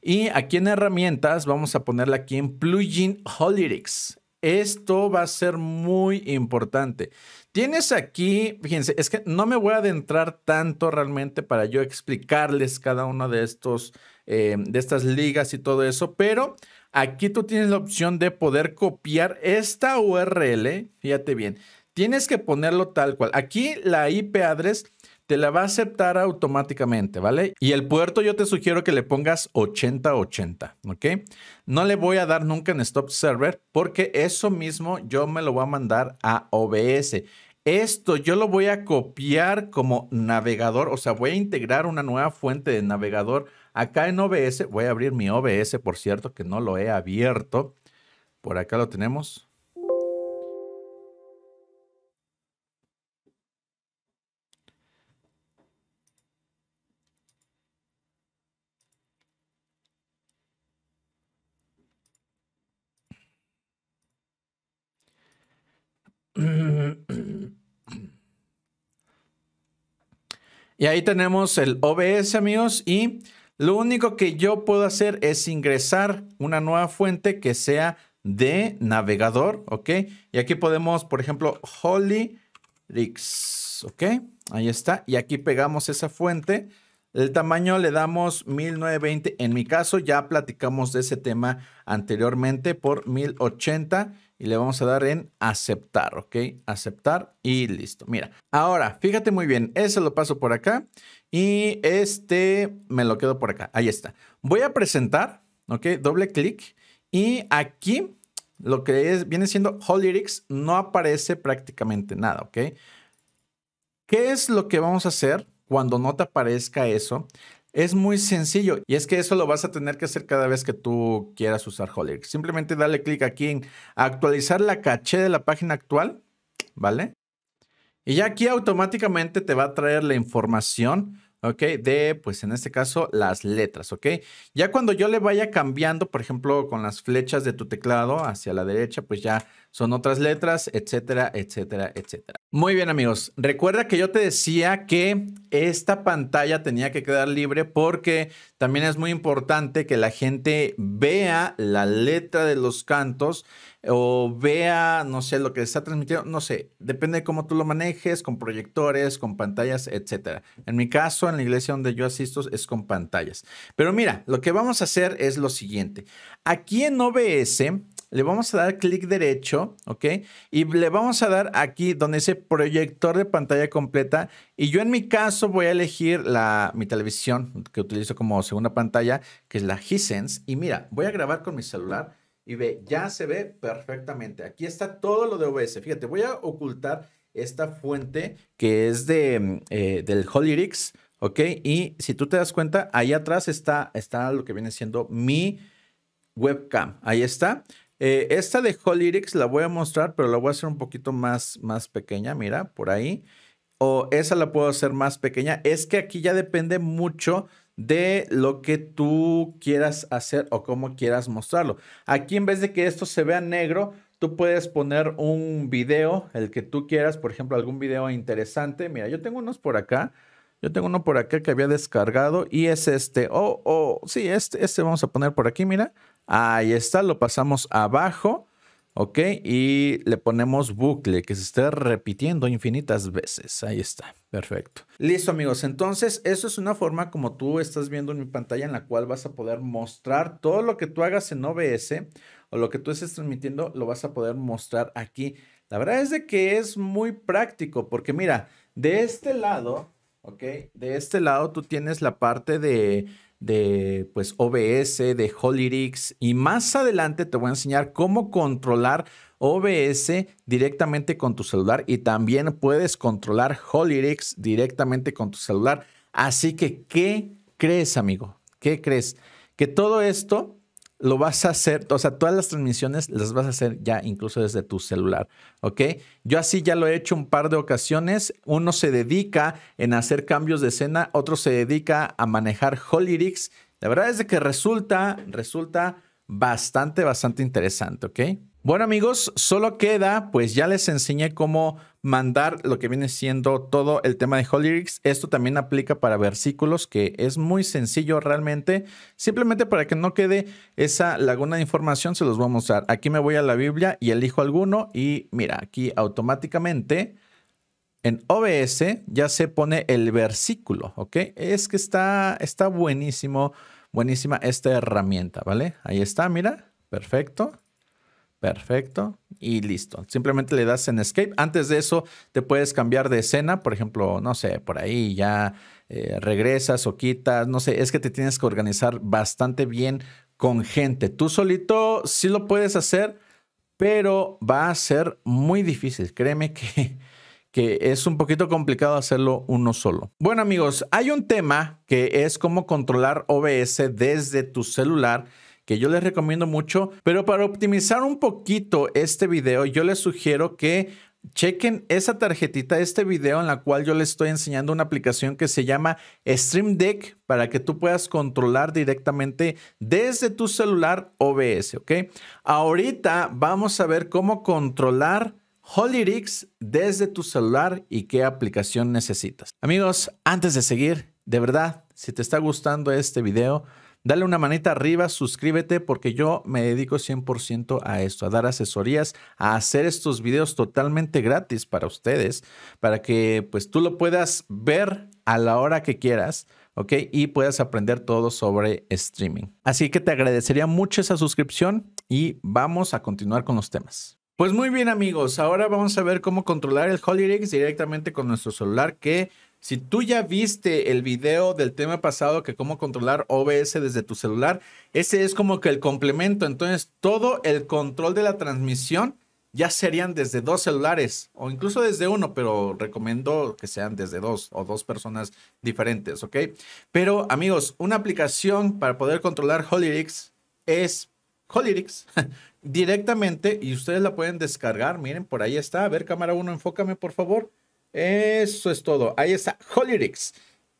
Speaker 1: Y aquí en herramientas vamos a ponerle aquí en plugin hollyrics Esto va a ser muy importante. Tienes aquí, fíjense, es que no me voy a adentrar tanto realmente para yo explicarles cada una de estos, eh, de estas ligas y todo eso, pero aquí tú tienes la opción de poder copiar esta URL, fíjate bien, Tienes que ponerlo tal cual. Aquí la IP address te la va a aceptar automáticamente, ¿vale? Y el puerto yo te sugiero que le pongas 8080, ¿ok? No le voy a dar nunca en Stop Server porque eso mismo yo me lo voy a mandar a OBS. Esto yo lo voy a copiar como navegador, o sea, voy a integrar una nueva fuente de navegador acá en OBS. Voy a abrir mi OBS, por cierto, que no lo he abierto. Por acá lo tenemos. Y ahí tenemos el OBS, amigos, y lo único que yo puedo hacer es ingresar una nueva fuente que sea de navegador, ¿ok? Y aquí podemos, por ejemplo, Holy ¿ok? Ahí está. Y aquí pegamos esa fuente. El tamaño le damos 1920. En mi caso, ya platicamos de ese tema anteriormente por 1080 y le vamos a dar en aceptar, ¿ok? Aceptar y listo. Mira, ahora fíjate muy bien, ese lo paso por acá y este me lo quedo por acá. Ahí está. Voy a presentar, ¿ok? Doble clic y aquí lo que viene siendo lyrics no aparece prácticamente nada, ¿ok? ¿Qué es lo que vamos a hacer cuando no te aparezca eso? Es muy sencillo y es que eso lo vas a tener que hacer cada vez que tú quieras usar Holic. Simplemente dale clic aquí en actualizar la caché de la página actual, ¿vale? Y ya aquí automáticamente te va a traer la información, ¿ok? De, pues en este caso, las letras, ¿ok? Ya cuando yo le vaya cambiando, por ejemplo, con las flechas de tu teclado hacia la derecha, pues ya son otras letras, etcétera, etcétera, etcétera. Muy bien amigos, recuerda que yo te decía que esta pantalla tenía que quedar libre porque también es muy importante que la gente vea la letra de los cantos o vea, no sé, lo que está transmitiendo, no sé, depende de cómo tú lo manejes, con proyectores, con pantallas, etcétera. En mi caso, en la iglesia donde yo asisto es con pantallas. Pero mira, lo que vamos a hacer es lo siguiente. Aquí en OBS le vamos a dar clic derecho, ¿ok? Y le vamos a dar aquí donde dice proyector de pantalla completa. Y yo en mi caso voy a elegir la, mi televisión que utilizo como segunda pantalla, que es la Hisense. Y mira, voy a grabar con mi celular y ve, ya se ve perfectamente. Aquí está todo lo de OBS. Fíjate, voy a ocultar esta fuente que es de, eh, del Holyrix, ¿ok? Y si tú te das cuenta, ahí atrás está, está lo que viene siendo mi webcam. Ahí está. Eh, esta de la voy a mostrar, pero la voy a hacer un poquito más, más pequeña, mira, por ahí. O esa la puedo hacer más pequeña. Es que aquí ya depende mucho de lo que tú quieras hacer o cómo quieras mostrarlo. Aquí en vez de que esto se vea negro, tú puedes poner un video, el que tú quieras, por ejemplo, algún video interesante. Mira, yo tengo unos por acá. Yo tengo uno por acá que había descargado y es este. O oh, o oh, sí, este, este vamos a poner por aquí, mira. Ahí está, lo pasamos abajo, ¿ok? Y le ponemos bucle, que se esté repitiendo infinitas veces. Ahí está, perfecto. Listo amigos, entonces eso es una forma como tú estás viendo en mi pantalla en la cual vas a poder mostrar todo lo que tú hagas en OBS o lo que tú estés transmitiendo, lo vas a poder mostrar aquí. La verdad es de que es muy práctico porque mira, de este lado, ¿ok? De este lado tú tienes la parte de de pues OBS, de Holyrix y más adelante te voy a enseñar cómo controlar OBS directamente con tu celular y también puedes controlar Holyrix directamente con tu celular. Así que, ¿qué crees, amigo? ¿Qué crees? Que todo esto lo vas a hacer, o sea, todas las transmisiones las vas a hacer ya incluso desde tu celular, ¿ok? Yo así ya lo he hecho un par de ocasiones. Uno se dedica en hacer cambios de escena, otro se dedica a manejar Holyrics. La verdad es de que resulta, resulta bastante, bastante interesante, ¿ok? Bueno amigos, solo queda, pues ya les enseñé cómo mandar lo que viene siendo todo el tema de Holyrics. Esto también aplica para versículos, que es muy sencillo realmente. Simplemente para que no quede esa laguna de información, se los voy a mostrar. Aquí me voy a la Biblia y elijo alguno y mira, aquí automáticamente en OBS ya se pone el versículo, ¿ok? Es que está, está buenísimo, buenísima esta herramienta, ¿vale? Ahí está, mira, perfecto. Perfecto. Y listo. Simplemente le das en escape. Antes de eso, te puedes cambiar de escena. Por ejemplo, no sé, por ahí ya eh, regresas o quitas. No sé, es que te tienes que organizar bastante bien con gente. Tú solito sí lo puedes hacer, pero va a ser muy difícil. Créeme que, que es un poquito complicado hacerlo uno solo. Bueno amigos, hay un tema que es cómo controlar OBS desde tu celular que yo les recomiendo mucho. Pero para optimizar un poquito este video, yo les sugiero que Chequen esa tarjetita, este video en la cual yo les estoy enseñando una aplicación que se llama Stream Deck para que tú puedas controlar directamente desde tu celular OBS, ¿ok? Ahorita vamos a ver cómo controlar Holyrix desde tu celular y qué aplicación necesitas. Amigos, antes de seguir, de verdad, si te está gustando este video, Dale una manita arriba, suscríbete porque yo me dedico 100% a esto, a dar asesorías, a hacer estos videos totalmente gratis para ustedes, para que pues tú lo puedas ver a la hora que quieras. ¿ok? Y puedas aprender todo sobre streaming. Así que te agradecería mucho esa suscripción y vamos a continuar con los temas. Pues muy bien amigos, ahora vamos a ver cómo controlar el Rigs directamente con nuestro celular que si tú ya viste el video del tema pasado que cómo controlar OBS desde tu celular, ese es como que el complemento. Entonces, todo el control de la transmisión ya serían desde dos celulares o incluso desde uno, pero recomiendo que sean desde dos o dos personas diferentes, ¿ok? Pero amigos, una aplicación para poder controlar Holyrix es Holyrix *laughs* directamente y ustedes la pueden descargar. Miren, por ahí está. A ver, cámara 1, enfócame por favor. Eso es todo. Ahí está Holyrix.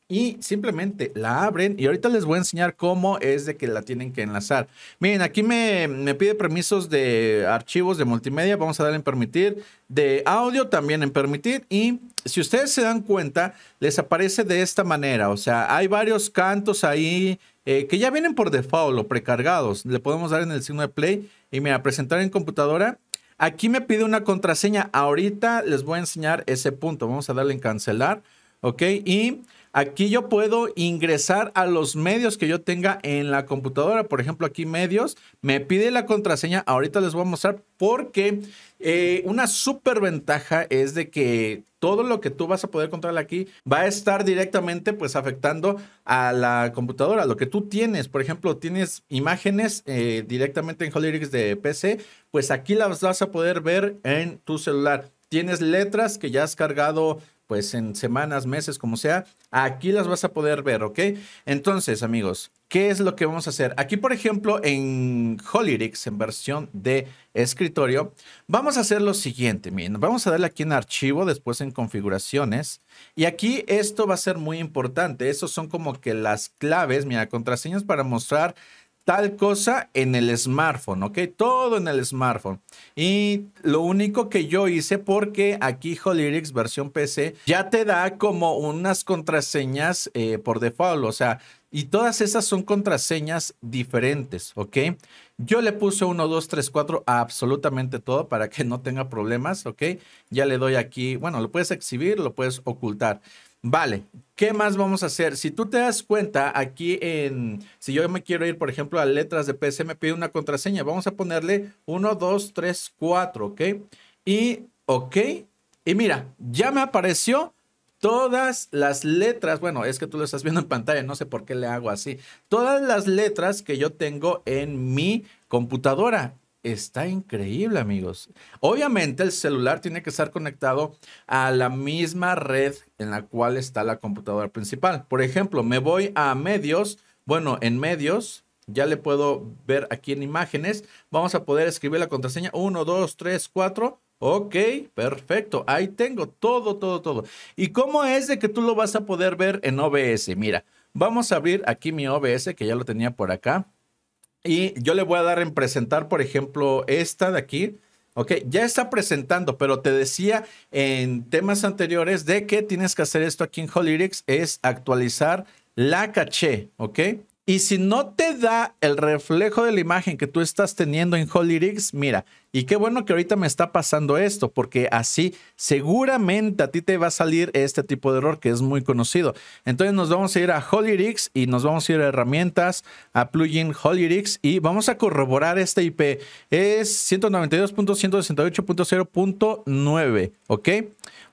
Speaker 1: Y simplemente la abren y ahorita les voy a enseñar cómo es de que la tienen que enlazar. Miren, aquí me, me pide permisos de archivos de multimedia. Vamos a darle en permitir. De audio también en permitir. Y si ustedes se dan cuenta, les aparece de esta manera. O sea, hay varios cantos ahí eh, que ya vienen por default o precargados. Le podemos dar en el signo de play y a presentar en computadora Aquí me pide una contraseña. Ahorita les voy a enseñar ese punto. Vamos a darle en cancelar. ¿Ok? Y Aquí yo puedo ingresar a los medios que yo tenga en la computadora. Por ejemplo, aquí medios, me pide la contraseña. Ahorita les voy a mostrar porque eh, una super ventaja es de que todo lo que tú vas a poder controlar aquí va a estar directamente pues afectando a la computadora, lo que tú tienes. Por ejemplo, tienes imágenes eh, directamente en Holyrix de PC, pues aquí las vas a poder ver en tu celular tienes letras que ya has cargado pues en semanas, meses, como sea, aquí las vas a poder ver, ¿ok? Entonces, amigos, ¿qué es lo que vamos a hacer? Aquí, por ejemplo, en Holyrics, en versión de escritorio, vamos a hacer lo siguiente, miren, vamos a darle aquí en archivo, después en configuraciones, y aquí esto va a ser muy importante, Esos son como que las claves, mira, contraseñas para mostrar tal cosa en el smartphone, ¿ok? Todo en el smartphone. Y lo único que yo hice, porque aquí Holyrics versión PC ya te da como unas contraseñas eh, por default, o sea, y todas esas son contraseñas diferentes, ¿ok? Yo le puse 1, 2, 3, 4 absolutamente todo para que no tenga problemas, ¿ok? Ya le doy aquí, bueno, lo puedes exhibir, lo puedes ocultar. Vale, ¿qué más vamos a hacer? Si tú te das cuenta, aquí en, si yo me quiero ir, por ejemplo, a letras de PC, me pide una contraseña. Vamos a ponerle 1, 2, 3, 4, ¿ok? Y, ok, y mira, ya me apareció todas las letras, bueno, es que tú lo estás viendo en pantalla, no sé por qué le hago así, todas las letras que yo tengo en mi computadora está increíble, amigos. Obviamente el celular tiene que estar conectado a la misma red en la cual está la computadora principal. Por ejemplo, me voy a medios. Bueno, en medios ya le puedo ver aquí en imágenes. Vamos a poder escribir la contraseña 1, 2, 3, 4. Ok, perfecto. Ahí tengo todo, todo, todo. ¿Y cómo es de que tú lo vas a poder ver en OBS? Mira, vamos a abrir aquí mi OBS que ya lo tenía por acá. Y yo le voy a dar en presentar, por ejemplo, esta de aquí. Ok, ya está presentando, pero te decía en temas anteriores de que tienes que hacer esto aquí en Holyrix, es actualizar la caché, ¿ok? Y si no te da el reflejo de la imagen que tú estás teniendo en Holyrix, mira, y qué bueno que ahorita me está pasando esto, porque así seguramente a ti te va a salir este tipo de error que es muy conocido. Entonces nos vamos a ir a Holyrix y nos vamos a ir a herramientas, a plugin Holyrix. y vamos a corroborar este IP. Es 192.168.0.9, ¿ok?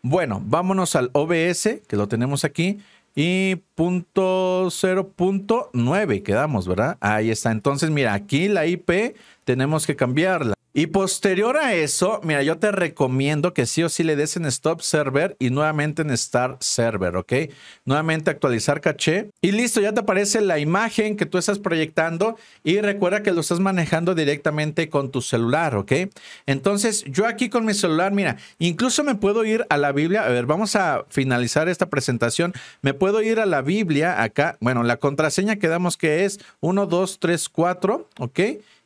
Speaker 1: Bueno, vámonos al OBS, que lo tenemos aquí y punto 0.9 quedamos, ¿verdad? Ahí está. Entonces, mira, aquí la IP tenemos que cambiarla. Y posterior a eso, mira, yo te recomiendo que sí o sí le des en Stop Server y nuevamente en Start Server, ¿ok? Nuevamente actualizar caché. Y listo, ya te aparece la imagen que tú estás proyectando y recuerda que lo estás manejando directamente con tu celular, ¿ok? Entonces, yo aquí con mi celular, mira, incluso me puedo ir a la Biblia. A ver, vamos a finalizar esta presentación. Me puedo ir a la Biblia acá. Bueno, la contraseña que damos que es 1, 2, 3, 4, ¿ok?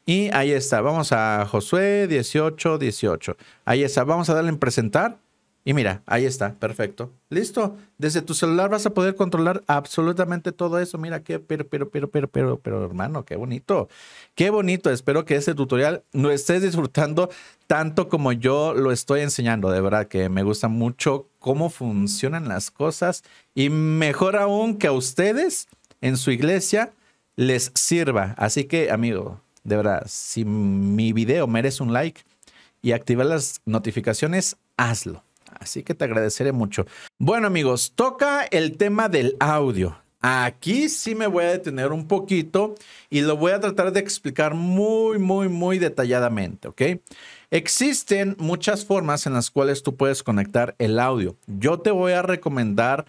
Speaker 1: Y ahí está, vamos a Josué 18, 18. Ahí está, vamos a darle en presentar. Y mira, ahí está, perfecto. Listo. Desde tu celular vas a poder controlar absolutamente todo eso. Mira qué, pero, pero, pero, pero, pero, pero, hermano, qué bonito. Qué bonito. Espero que este tutorial lo estés disfrutando tanto como yo lo estoy enseñando. De verdad que me gusta mucho cómo funcionan las cosas y mejor aún que a ustedes en su iglesia les sirva. Así que, amigo, de verdad, si mi video merece un like y activar las notificaciones, hazlo. Así que te agradeceré mucho. Bueno amigos, toca el tema del audio. Aquí sí me voy a detener un poquito y lo voy a tratar de explicar muy, muy, muy detalladamente, ¿ok? Existen muchas formas en las cuales tú puedes conectar el audio. Yo te voy a recomendar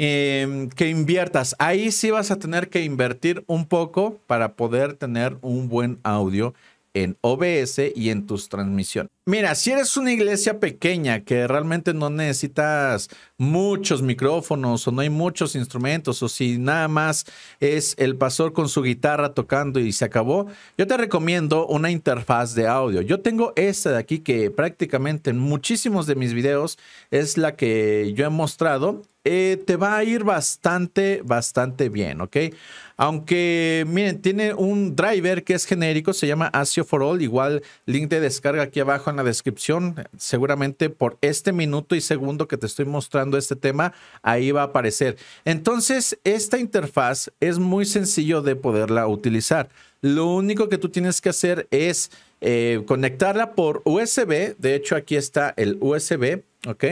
Speaker 1: Em, que inviertas. Ahí sí vas a tener que invertir un poco para poder tener un buen audio en OBS y en tus transmisiones. Mira, si eres una iglesia pequeña que realmente no necesitas muchos micrófonos o no hay muchos instrumentos o si nada más es el pastor con su guitarra tocando y se acabó, yo te recomiendo una interfaz de audio. Yo tengo esta de aquí que prácticamente en muchísimos de mis videos es la que yo he mostrado eh, te va a ir bastante, bastante bien, ¿ok? Aunque, miren, tiene un driver que es genérico, se llama Asio for All, igual link de descarga aquí abajo en la descripción, seguramente por este minuto y segundo que te estoy mostrando este tema, ahí va a aparecer. Entonces, esta interfaz es muy sencillo de poderla utilizar. Lo único que tú tienes que hacer es eh, conectarla por USB, de hecho aquí está el USB, ¿ok?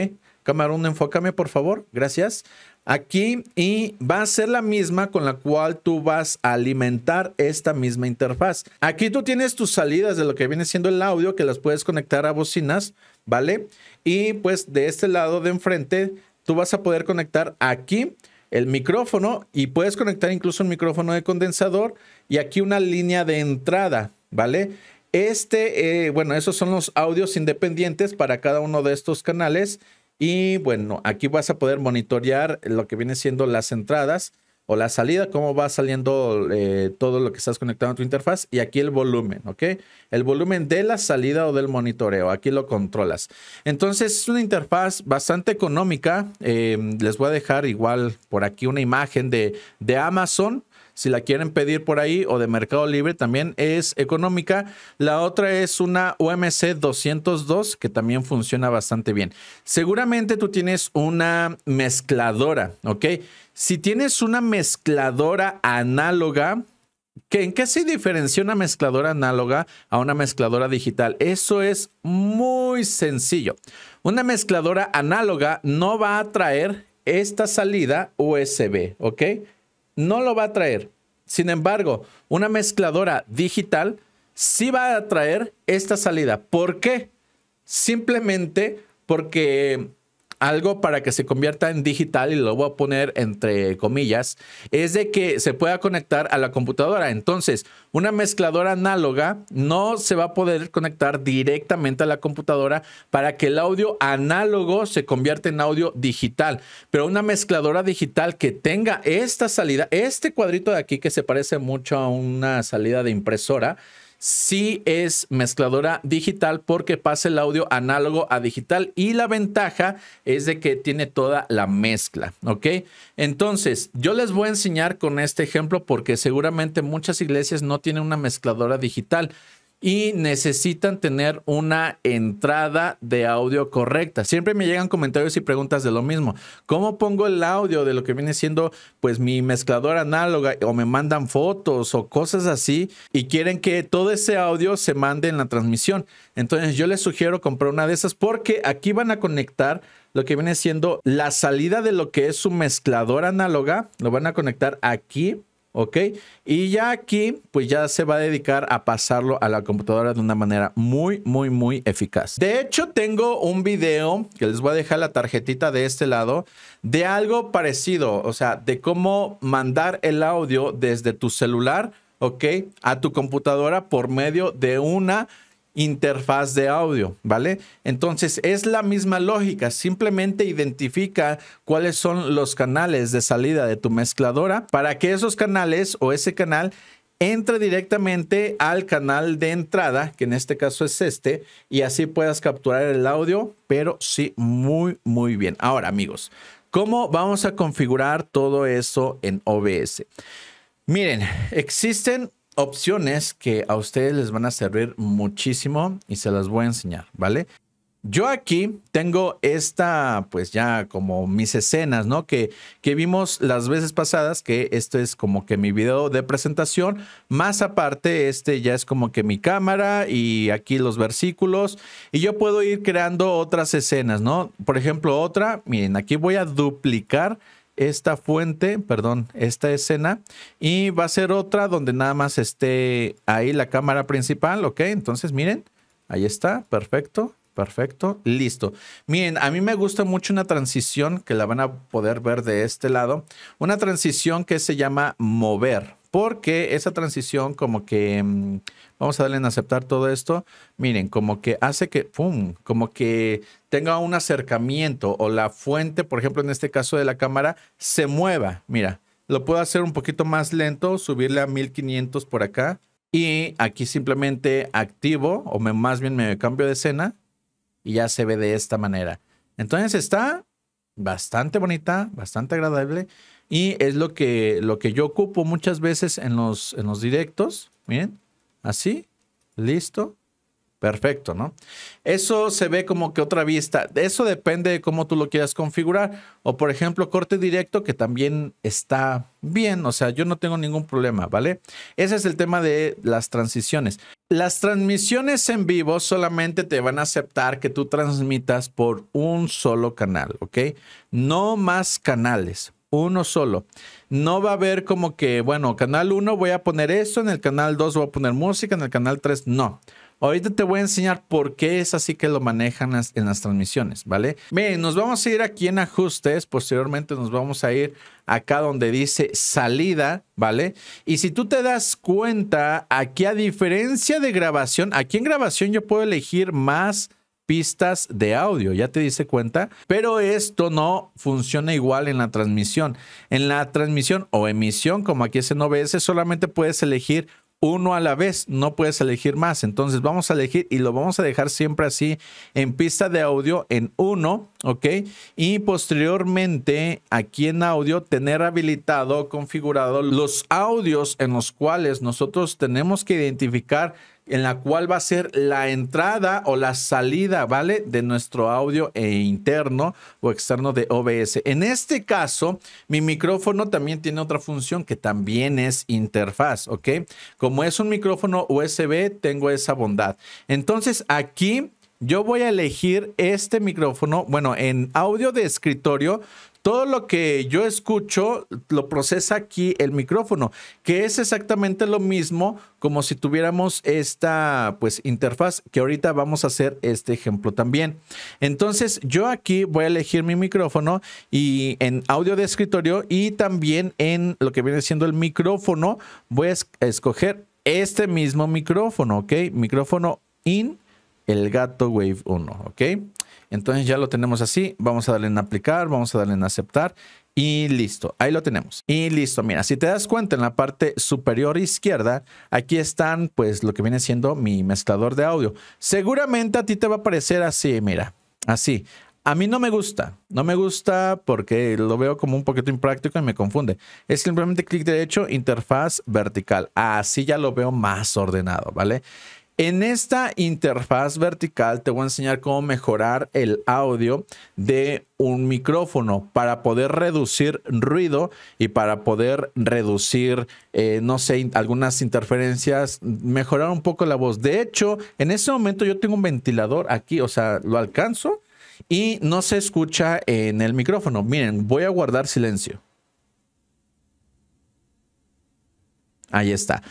Speaker 1: Camarón, enfócame, por favor. Gracias. Aquí y va a ser la misma con la cual tú vas a alimentar esta misma interfaz. Aquí tú tienes tus salidas de lo que viene siendo el audio que las puedes conectar a bocinas, ¿vale? Y pues de este lado de enfrente tú vas a poder conectar aquí el micrófono y puedes conectar incluso un micrófono de condensador y aquí una línea de entrada, ¿vale? Este, eh, bueno, esos son los audios independientes para cada uno de estos canales y bueno, aquí vas a poder monitorear lo que viene siendo las entradas o la salida, cómo va saliendo eh, todo lo que estás conectando a tu interfaz y aquí el volumen, ¿ok? El volumen de la salida o del monitoreo, aquí lo controlas. Entonces es una interfaz bastante económica, eh, les voy a dejar igual por aquí una imagen de, de Amazon si la quieren pedir por ahí o de Mercado Libre, también es económica. La otra es una UMC 202 que también funciona bastante bien. Seguramente tú tienes una mezcladora, ¿ok? Si tienes una mezcladora análoga, ¿Qué, ¿En qué se diferencia una mezcladora análoga a una mezcladora digital? Eso es muy sencillo. Una mezcladora análoga no va a traer esta salida USB, ¿ok? no lo va a traer. Sin embargo, una mezcladora digital sí va a traer esta salida. ¿Por qué? Simplemente porque algo para que se convierta en digital, y lo voy a poner entre comillas, es de que se pueda conectar a la computadora. Entonces, una mezcladora análoga no se va a poder conectar directamente a la computadora para que el audio análogo se convierta en audio digital. Pero una mezcladora digital que tenga esta salida, este cuadrito de aquí que se parece mucho a una salida de impresora, sí es mezcladora digital porque pasa el audio análogo a digital y la ventaja es de que tiene toda la mezcla, ¿ok? Entonces, yo les voy a enseñar con este ejemplo porque seguramente muchas iglesias no tienen una mezcladora digital y necesitan tener una entrada de audio correcta. Siempre me llegan comentarios y preguntas de lo mismo. ¿Cómo pongo el audio de lo que viene siendo pues mi mezcladora análoga o me mandan fotos o cosas así y quieren que todo ese audio se mande en la transmisión? Entonces yo les sugiero comprar una de esas porque aquí van a conectar lo que viene siendo la salida de lo que es su mezcladora análoga. Lo van a conectar aquí ¿ok? Y ya aquí, pues ya se va a dedicar a pasarlo a la computadora de una manera muy, muy, muy eficaz. De hecho, tengo un video que les voy a dejar la tarjetita de este lado de algo parecido, o sea, de cómo mandar el audio desde tu celular, ¿ok? A tu computadora por medio de una interfaz de audio, ¿vale? Entonces es la misma lógica, simplemente identifica cuáles son los canales de salida de tu mezcladora para que esos canales o ese canal entre directamente al canal de entrada, que en este caso es este, y así puedas capturar el audio, pero sí muy, muy bien. Ahora, amigos, ¿cómo vamos a configurar todo eso en OBS? Miren, existen opciones que a ustedes les van a servir muchísimo y se las voy a enseñar, ¿vale? Yo aquí tengo esta, pues ya como mis escenas, ¿no? Que, que vimos las veces pasadas, que esto es como que mi video de presentación, más aparte, este ya es como que mi cámara y aquí los versículos, y yo puedo ir creando otras escenas, ¿no? Por ejemplo, otra, miren, aquí voy a duplicar esta fuente, perdón, esta escena y va a ser otra donde nada más esté ahí la cámara principal, ¿ok? Entonces miren, ahí está, perfecto, perfecto, listo. Miren, a mí me gusta mucho una transición que la van a poder ver de este lado, una transición que se llama mover, porque esa transición como que mm, vamos a darle en aceptar todo esto. Miren, como que hace que, ¡pum!, como que tenga un acercamiento o la fuente, por ejemplo, en este caso de la cámara, se mueva. Mira, lo puedo hacer un poquito más lento, subirle a 1500 por acá. Y aquí simplemente activo, o me, más bien me cambio de escena, y ya se ve de esta manera. Entonces está bastante bonita, bastante agradable. Y es lo que, lo que yo ocupo muchas veces en los, en los directos. Miren, Así, listo, perfecto, ¿no? Eso se ve como que otra vista. Eso depende de cómo tú lo quieras configurar. O por ejemplo, corte directo, que también está bien. O sea, yo no tengo ningún problema, ¿vale? Ese es el tema de las transiciones. Las transmisiones en vivo solamente te van a aceptar que tú transmitas por un solo canal, ¿ok? No más canales uno solo. No va a haber como que, bueno, canal 1 voy a poner eso, en el canal 2 voy a poner música, en el canal 3 no. Ahorita te voy a enseñar por qué es así que lo manejan en las transmisiones, ¿vale? Bien, nos vamos a ir aquí en ajustes, posteriormente nos vamos a ir acá donde dice salida, ¿vale? Y si tú te das cuenta, aquí a diferencia de grabación, aquí en grabación yo puedo elegir más pistas de audio, ya te diste cuenta, pero esto no funciona igual en la transmisión. En la transmisión o emisión, como aquí es en OBS, solamente puedes elegir uno a la vez, no puedes elegir más. Entonces vamos a elegir y lo vamos a dejar siempre así en pista de audio en uno, ¿ok? Y posteriormente aquí en audio tener habilitado, configurado los audios en los cuales nosotros tenemos que identificar en la cual va a ser la entrada o la salida, ¿vale? De nuestro audio e interno o externo de OBS. En este caso, mi micrófono también tiene otra función que también es interfaz, ¿ok? Como es un micrófono USB, tengo esa bondad. Entonces, aquí yo voy a elegir este micrófono, bueno, en audio de escritorio, todo lo que yo escucho lo procesa aquí el micrófono, que es exactamente lo mismo como si tuviéramos esta pues interfaz que ahorita vamos a hacer este ejemplo también. Entonces yo aquí voy a elegir mi micrófono y en audio de escritorio y también en lo que viene siendo el micrófono voy a escoger este mismo micrófono, ¿ok? Micrófono in el gato Wave 1, ¿ok? Entonces ya lo tenemos así, vamos a darle en aplicar, vamos a darle en aceptar y listo, ahí lo tenemos. Y listo, mira, si te das cuenta en la parte superior izquierda, aquí están pues lo que viene siendo mi mezclador de audio. Seguramente a ti te va a parecer así, mira, así. A mí no me gusta, no me gusta porque lo veo como un poquito impráctico y me confunde. Es simplemente clic derecho, interfaz vertical. Así ya lo veo más ordenado, ¿vale? En esta interfaz vertical te voy a enseñar cómo mejorar el audio de un micrófono para poder reducir ruido y para poder reducir, eh, no sé, algunas interferencias, mejorar un poco la voz. De hecho, en este momento yo tengo un ventilador aquí, o sea, lo alcanzo y no se escucha en el micrófono. Miren, voy a guardar silencio. Ahí está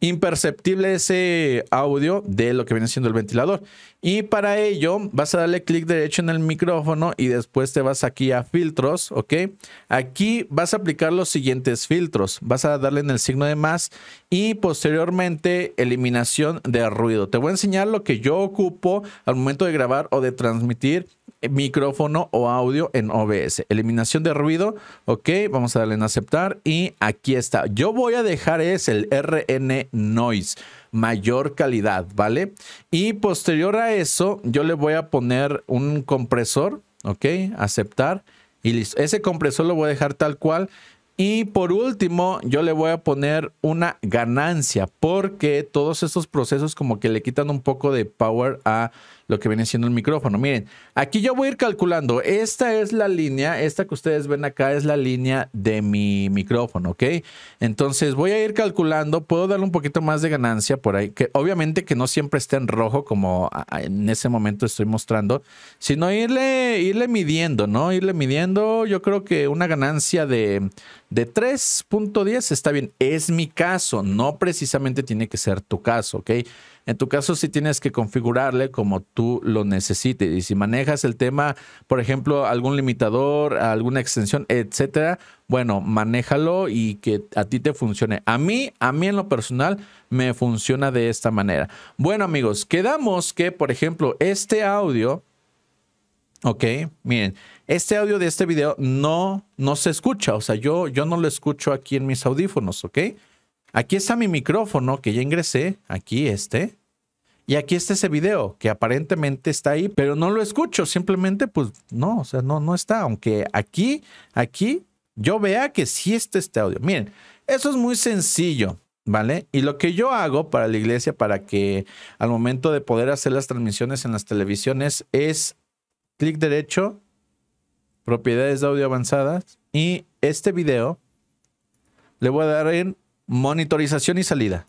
Speaker 1: imperceptible ese audio de lo que viene siendo el ventilador. Y para ello vas a darle clic derecho en el micrófono y después te vas aquí a filtros, ¿ok? Aquí vas a aplicar los siguientes filtros. Vas a darle en el signo de más y posteriormente eliminación de ruido. Te voy a enseñar lo que yo ocupo al momento de grabar o de transmitir micrófono o audio en OBS. Eliminación de ruido, ok, vamos a darle en aceptar y aquí está. Yo voy a dejar es el RN Noise, mayor calidad, ¿vale? Y posterior a eso, yo le voy a poner un compresor, ok, aceptar y listo. Ese compresor lo voy a dejar tal cual. Y por último, yo le voy a poner una ganancia porque todos estos procesos como que le quitan un poco de power a lo que viene siendo el micrófono. Miren, aquí yo voy a ir calculando. Esta es la línea, esta que ustedes ven acá es la línea de mi micrófono, ¿ok? Entonces voy a ir calculando, puedo darle un poquito más de ganancia por ahí, que obviamente que no siempre esté en rojo como en ese momento estoy mostrando, sino irle, irle midiendo, ¿no? Irle midiendo, yo creo que una ganancia de 3.10 está bien. Es mi caso, no precisamente tiene que ser tu caso, ¿ok? En tu caso, si tienes que configurarle como tú lo necesites. Y si manejas el tema, por ejemplo, algún limitador, alguna extensión, etcétera, bueno, manéjalo y que a ti te funcione. A mí, a mí en lo personal, me funciona de esta manera. Bueno, amigos, quedamos que, por ejemplo, este audio. Ok, miren, este audio de este video no, no se escucha, o sea, yo, yo no lo escucho aquí en mis audífonos, ¿ok? Aquí está mi micrófono que ya ingresé, aquí este. Y aquí está ese video que aparentemente está ahí, pero no lo escucho, simplemente pues no, o sea, no, no está. Aunque aquí, aquí yo vea que sí está este audio. Miren, eso es muy sencillo. ¿vale? Y lo que yo hago para la iglesia, para que al momento de poder hacer las transmisiones en las televisiones, es clic derecho, propiedades de audio avanzadas, y este video le voy a dar en Monitorización y salida.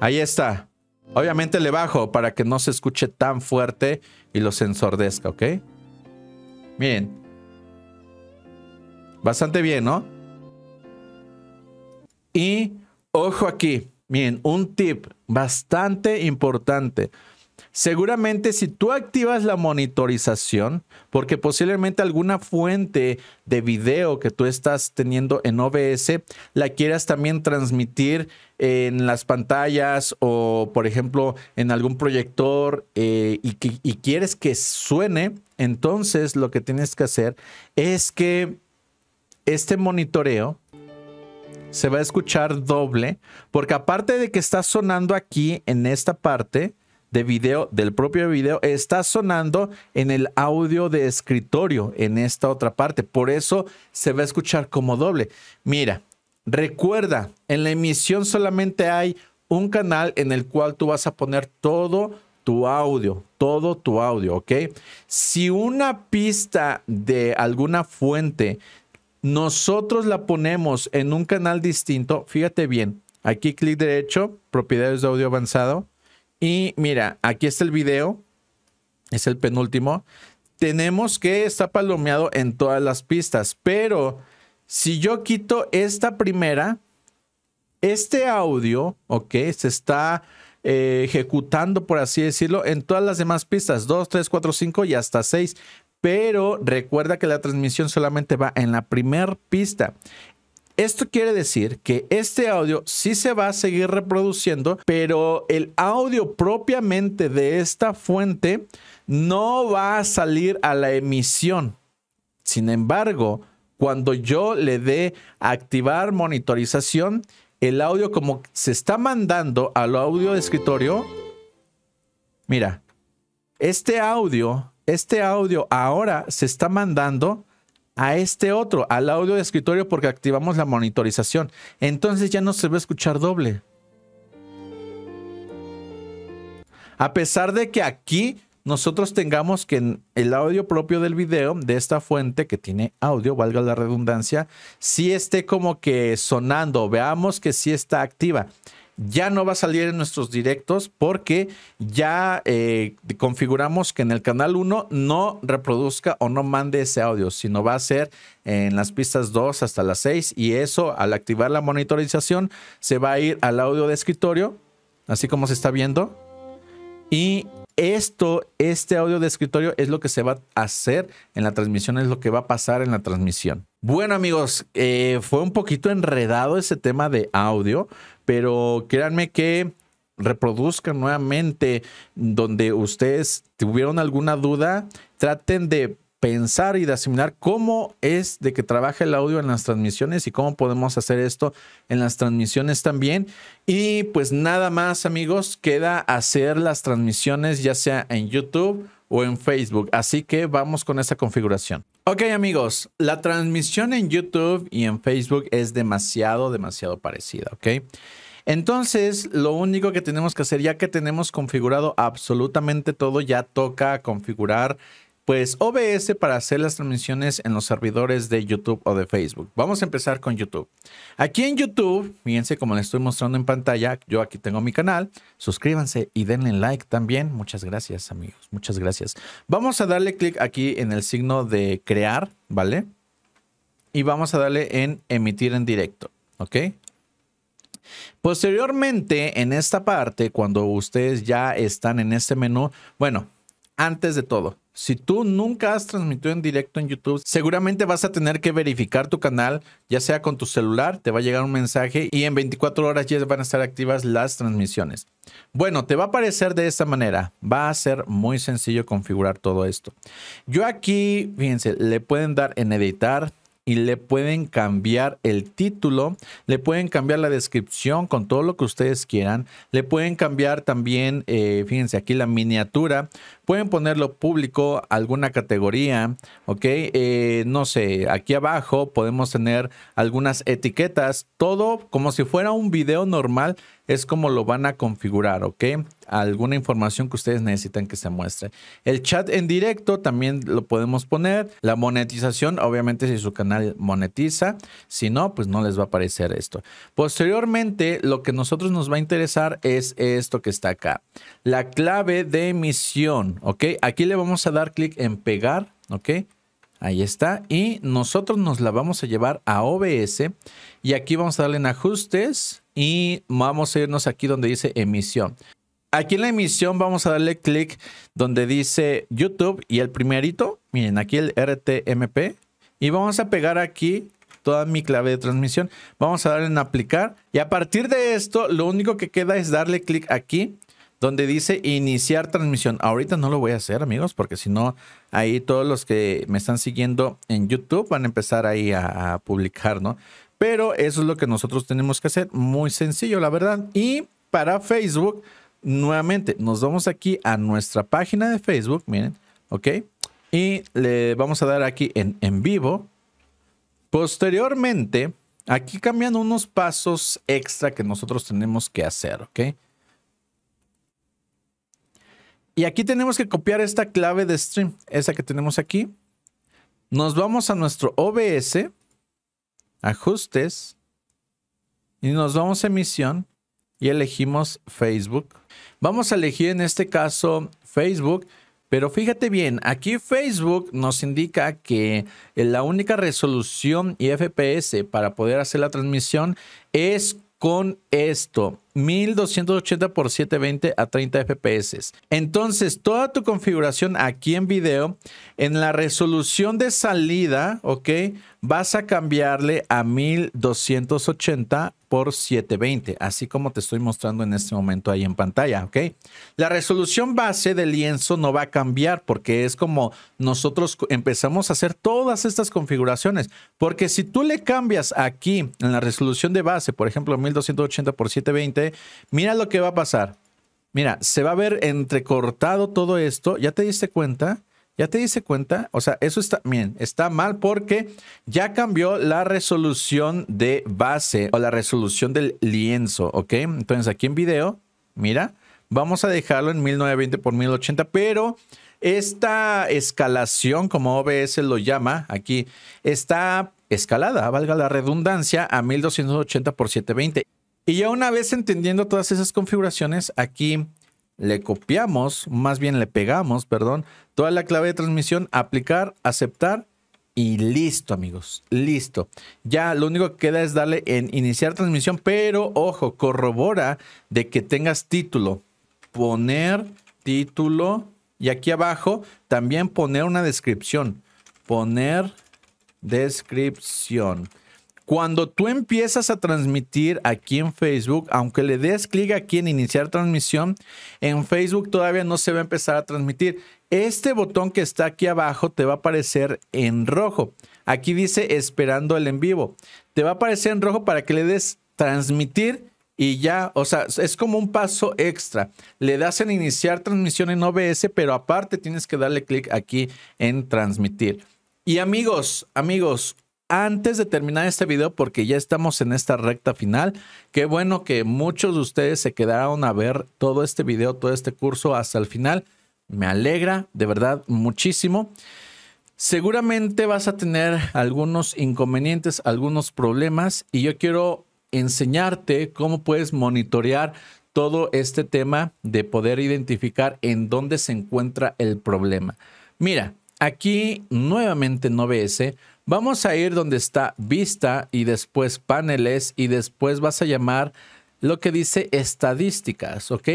Speaker 1: Ahí está. Obviamente le bajo para que no se escuche tan fuerte y los ensordezca, ¿ok? Bien. Bastante bien, ¿no? Y ojo aquí. Bien, un tip bastante importante. Seguramente si tú activas la monitorización, porque posiblemente alguna fuente de video que tú estás teniendo en OBS la quieras también transmitir en las pantallas o, por ejemplo, en algún proyector eh, y, y quieres que suene, entonces lo que tienes que hacer es que este monitoreo se va a escuchar doble, porque aparte de que está sonando aquí en esta parte, de video, del propio video, está sonando en el audio de escritorio, en esta otra parte. Por eso se va a escuchar como doble. Mira, recuerda, en la emisión solamente hay un canal en el cual tú vas a poner todo tu audio, todo tu audio, ¿ok? Si una pista de alguna fuente nosotros la ponemos en un canal distinto, fíjate bien, aquí clic derecho, propiedades de audio avanzado, y mira, aquí está el video. Es el penúltimo. Tenemos que está palomeado en todas las pistas. Pero si yo quito esta primera, este audio, ok, se está eh, ejecutando, por así decirlo, en todas las demás pistas. 2, 3, 4, 5 y hasta 6 pero recuerda que la transmisión solamente va en la primera pista. Esto quiere decir que este audio sí se va a seguir reproduciendo, pero el audio propiamente de esta fuente no va a salir a la emisión. Sin embargo, cuando yo le dé activar monitorización, el audio como se está mandando al audio de escritorio, mira, este audio, este audio ahora se está mandando a este otro, al audio de escritorio, porque activamos la monitorización. Entonces ya no se va a escuchar doble. A pesar de que aquí nosotros tengamos que el audio propio del video de esta fuente que tiene audio, valga la redundancia, si sí esté como que sonando, veamos que sí está activa ya no va a salir en nuestros directos porque ya eh, configuramos que en el canal 1 no reproduzca o no mande ese audio, sino va a ser en las pistas 2 hasta las 6 y eso al activar la monitorización se va a ir al audio de escritorio, así como se está viendo. Y esto, este audio de escritorio es lo que se va a hacer en la transmisión, es lo que va a pasar en la transmisión. Bueno amigos, eh, fue un poquito enredado ese tema de audio, pero créanme que reproduzcan nuevamente donde ustedes tuvieron alguna duda, traten de pensar y de asimilar cómo es de que trabaja el audio en las transmisiones y cómo podemos hacer esto en las transmisiones también. Y pues nada más amigos, queda hacer las transmisiones ya sea en YouTube o en Facebook. Así que vamos con esa configuración. Ok amigos, la transmisión en YouTube y en Facebook es demasiado, demasiado parecida, ¿ok? Entonces, lo único que tenemos que hacer, ya que tenemos configurado absolutamente todo, ya toca configurar pues OBS para hacer las transmisiones en los servidores de YouTube o de Facebook. Vamos a empezar con YouTube. Aquí en YouTube, fíjense como les estoy mostrando en pantalla, yo aquí tengo mi canal. Suscríbanse y denle like también. Muchas gracias amigos, muchas gracias. Vamos a darle clic aquí en el signo de crear, ¿vale? Y vamos a darle en emitir en directo, ¿ok? Posteriormente, en esta parte, cuando ustedes ya están en este menú, bueno, antes de todo. Si tú nunca has transmitido en directo en YouTube, seguramente vas a tener que verificar tu canal, ya sea con tu celular, te va a llegar un mensaje y en 24 horas ya van a estar activas las transmisiones. Bueno, te va a aparecer de esta manera. Va a ser muy sencillo configurar todo esto. Yo aquí, fíjense, le pueden dar en editar, y le pueden cambiar el título, le pueden cambiar la descripción con todo lo que ustedes quieran, le pueden cambiar también, eh, fíjense aquí la miniatura, Pueden ponerlo público, alguna categoría, ¿ok? Eh, no sé, aquí abajo podemos tener algunas etiquetas, todo como si fuera un video normal, es como lo van a configurar, ¿ok? Alguna información que ustedes necesitan que se muestre. El chat en directo también lo podemos poner. La monetización, obviamente si su canal monetiza, si no, pues no les va a aparecer esto. Posteriormente, lo que nosotros nos va a interesar es esto que está acá. La clave de emisión. Aquí le vamos a dar clic en pegar, ¿ok? Ahí está. Y nosotros nos la vamos a llevar a OBS. Y aquí vamos a darle en ajustes y vamos a irnos aquí donde dice emisión. Aquí en la emisión vamos a darle clic donde dice YouTube y el primerito, miren aquí el RTMP. Y vamos a pegar aquí toda mi clave de transmisión. Vamos a darle en aplicar y a partir de esto lo único que queda es darle clic aquí donde dice iniciar transmisión. Ahorita no lo voy a hacer, amigos, porque si no, ahí todos los que me están siguiendo en YouTube van a empezar ahí a, publicar, ¿no? Pero eso es lo que nosotros tenemos que hacer. Muy sencillo, la verdad. Y para Facebook, nuevamente, nos vamos aquí a nuestra página de Facebook, miren, ¿ok? Y le vamos a dar aquí en, en vivo. Posteriormente, aquí cambian unos pasos extra que nosotros tenemos que hacer, ¿ok? Y aquí tenemos que copiar esta clave de stream, esa que tenemos aquí. Nos vamos a nuestro OBS, ajustes, y nos vamos a emisión y elegimos Facebook. Vamos a elegir en este caso Facebook, pero fíjate bien, aquí Facebook nos indica que eh, la única resolución y FPS para poder hacer la transmisión es con esto. 1280 x 720 a 30 FPS. Entonces, toda tu configuración aquí en video, en la resolución de salida, ¿ok? Vas a cambiarle a 1280 x 720, así como te estoy mostrando en este momento ahí en pantalla, ¿ok? La resolución base del lienzo no va a cambiar porque es como nosotros empezamos a hacer todas estas configuraciones, porque si tú le cambias aquí en la resolución de base, por ejemplo, 1280 x 720, mira lo que va a pasar. Mira, se va a ver entrecortado todo esto. ¿Ya te diste cuenta? ¿Ya te diste cuenta? O sea, eso está, bien, está mal porque ya cambió la resolución de base o la resolución del lienzo, ¿ok? Entonces aquí en video, mira, vamos a dejarlo en 1920 por 1080, pero esta escalación, como OBS lo llama aquí, está escalada, valga la redundancia, a 1280 por 720. Y ya una vez entendiendo todas esas configuraciones, aquí le copiamos, más bien le pegamos, perdón, toda la clave de transmisión, aplicar, aceptar y listo, amigos, listo. Ya lo único que queda es darle en iniciar transmisión, pero ojo, corrobora de que tengas título. Poner título y aquí abajo también poner una descripción. Poner descripción. Cuando tú empiezas a transmitir aquí en Facebook, aunque le des clic aquí en iniciar transmisión, en Facebook todavía no se va a empezar a transmitir. Este botón que está aquí abajo te va a aparecer en rojo. Aquí dice esperando el en vivo. Te va a aparecer en rojo para que le des transmitir y ya, o sea, es como un paso extra. Le das en iniciar transmisión en OBS, pero aparte tienes que darle clic aquí en transmitir. Y amigos, amigos, antes de terminar este video, porque ya estamos en esta recta final, qué bueno que muchos de ustedes se quedaron a ver todo este video, todo este curso hasta el final. Me alegra, de verdad, muchísimo. Seguramente vas a tener algunos inconvenientes, algunos problemas, y yo quiero enseñarte cómo puedes monitorear todo este tema de poder identificar en dónde se encuentra el problema. Mira, aquí nuevamente en OBS Vamos a ir donde está vista y después paneles y después vas a llamar lo que dice estadísticas, ¿ok?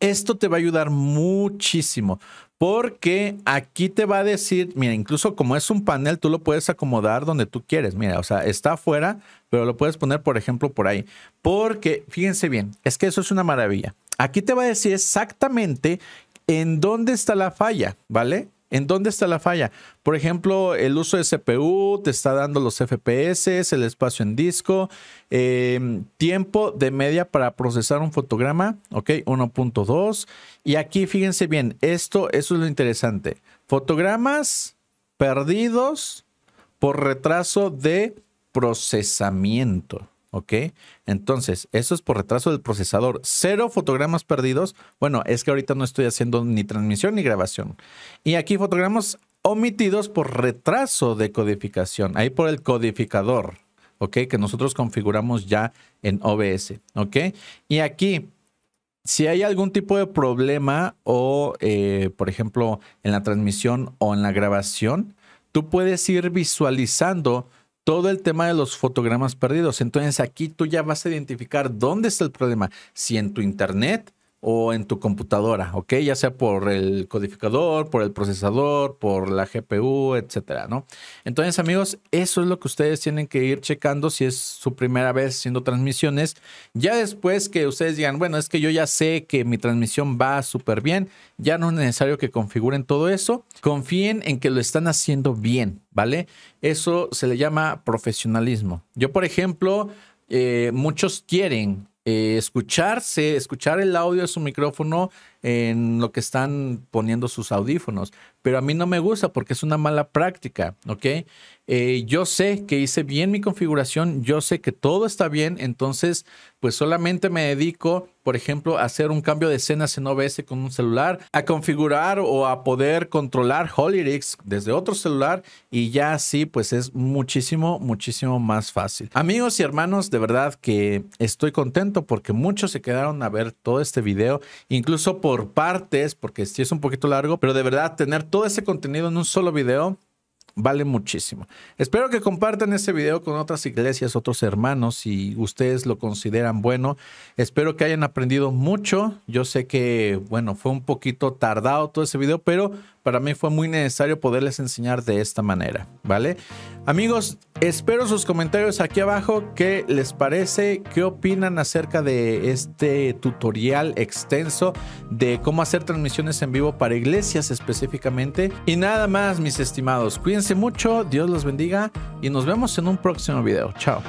Speaker 1: Esto te va a ayudar muchísimo porque aquí te va a decir, mira, incluso como es un panel, tú lo puedes acomodar donde tú quieres. Mira, o sea, está afuera, pero lo puedes poner, por ejemplo, por ahí. Porque, fíjense bien, es que eso es una maravilla. Aquí te va a decir exactamente en dónde está la falla, ¿vale? ¿En dónde está la falla? Por ejemplo, el uso de CPU te está dando los FPS, el espacio en disco, em, tiempo de media para procesar un fotograma, ok, 1.2. Y aquí fíjense bien, esto eso es lo interesante. Fotogramas perdidos por retraso de procesamiento. ¿Ok? Entonces, eso es por retraso del procesador. Cero fotogramas perdidos. Bueno, es que ahorita no estoy haciendo ni transmisión ni grabación. Y aquí fotogramas omitidos por retraso de codificación. Ahí por el codificador. ¿Ok? Que nosotros configuramos ya en OBS. ¿Ok? Y aquí, si hay algún tipo de problema o, eh, por ejemplo, en la transmisión o en la grabación, tú puedes ir visualizando todo el tema de los fotogramas perdidos. Entonces aquí tú ya vas a identificar dónde está el problema, si en tu internet, o en tu computadora, ¿ok? Ya sea por el codificador, por el procesador, por la GPU, etcétera, ¿no? Entonces, amigos, eso es lo que ustedes tienen que ir checando si es su primera vez haciendo transmisiones. Ya después que ustedes digan, bueno, es que yo ya sé que mi transmisión va súper bien, ya no es necesario que configuren todo eso. Confíen en que lo están haciendo bien, ¿vale? Eso se le llama profesionalismo. Yo, por ejemplo, eh, muchos quieren eh, escucharse, escuchar el audio de su micrófono en lo que están poniendo sus audífonos. Pero a mí no me gusta porque es una mala práctica, ¿ok? Eh, yo sé que hice bien mi configuración, yo sé que todo está bien, entonces pues solamente me dedico, por ejemplo, a hacer un cambio de escenas en OBS con un celular, a configurar o a poder controlar Holyrix desde otro celular y ya así pues es muchísimo, muchísimo más fácil. Amigos y hermanos, de verdad que estoy contento porque muchos se quedaron a ver todo este video, incluso por partes, porque si sí es un poquito largo, pero de verdad tener todo ese contenido en un solo video vale muchísimo. Espero que compartan este video con otras iglesias, otros hermanos, si ustedes lo consideran bueno. Espero que hayan aprendido mucho. Yo sé que, bueno, fue un poquito tardado todo ese video, pero para mí fue muy necesario poderles enseñar de esta manera, ¿vale? Amigos, espero sus comentarios aquí abajo. ¿Qué les parece? ¿Qué opinan acerca de este tutorial extenso de cómo hacer transmisiones en vivo para iglesias específicamente? Y nada más, mis estimados. Cuídense mucho, Dios los bendiga y nos vemos en un próximo video. Chao.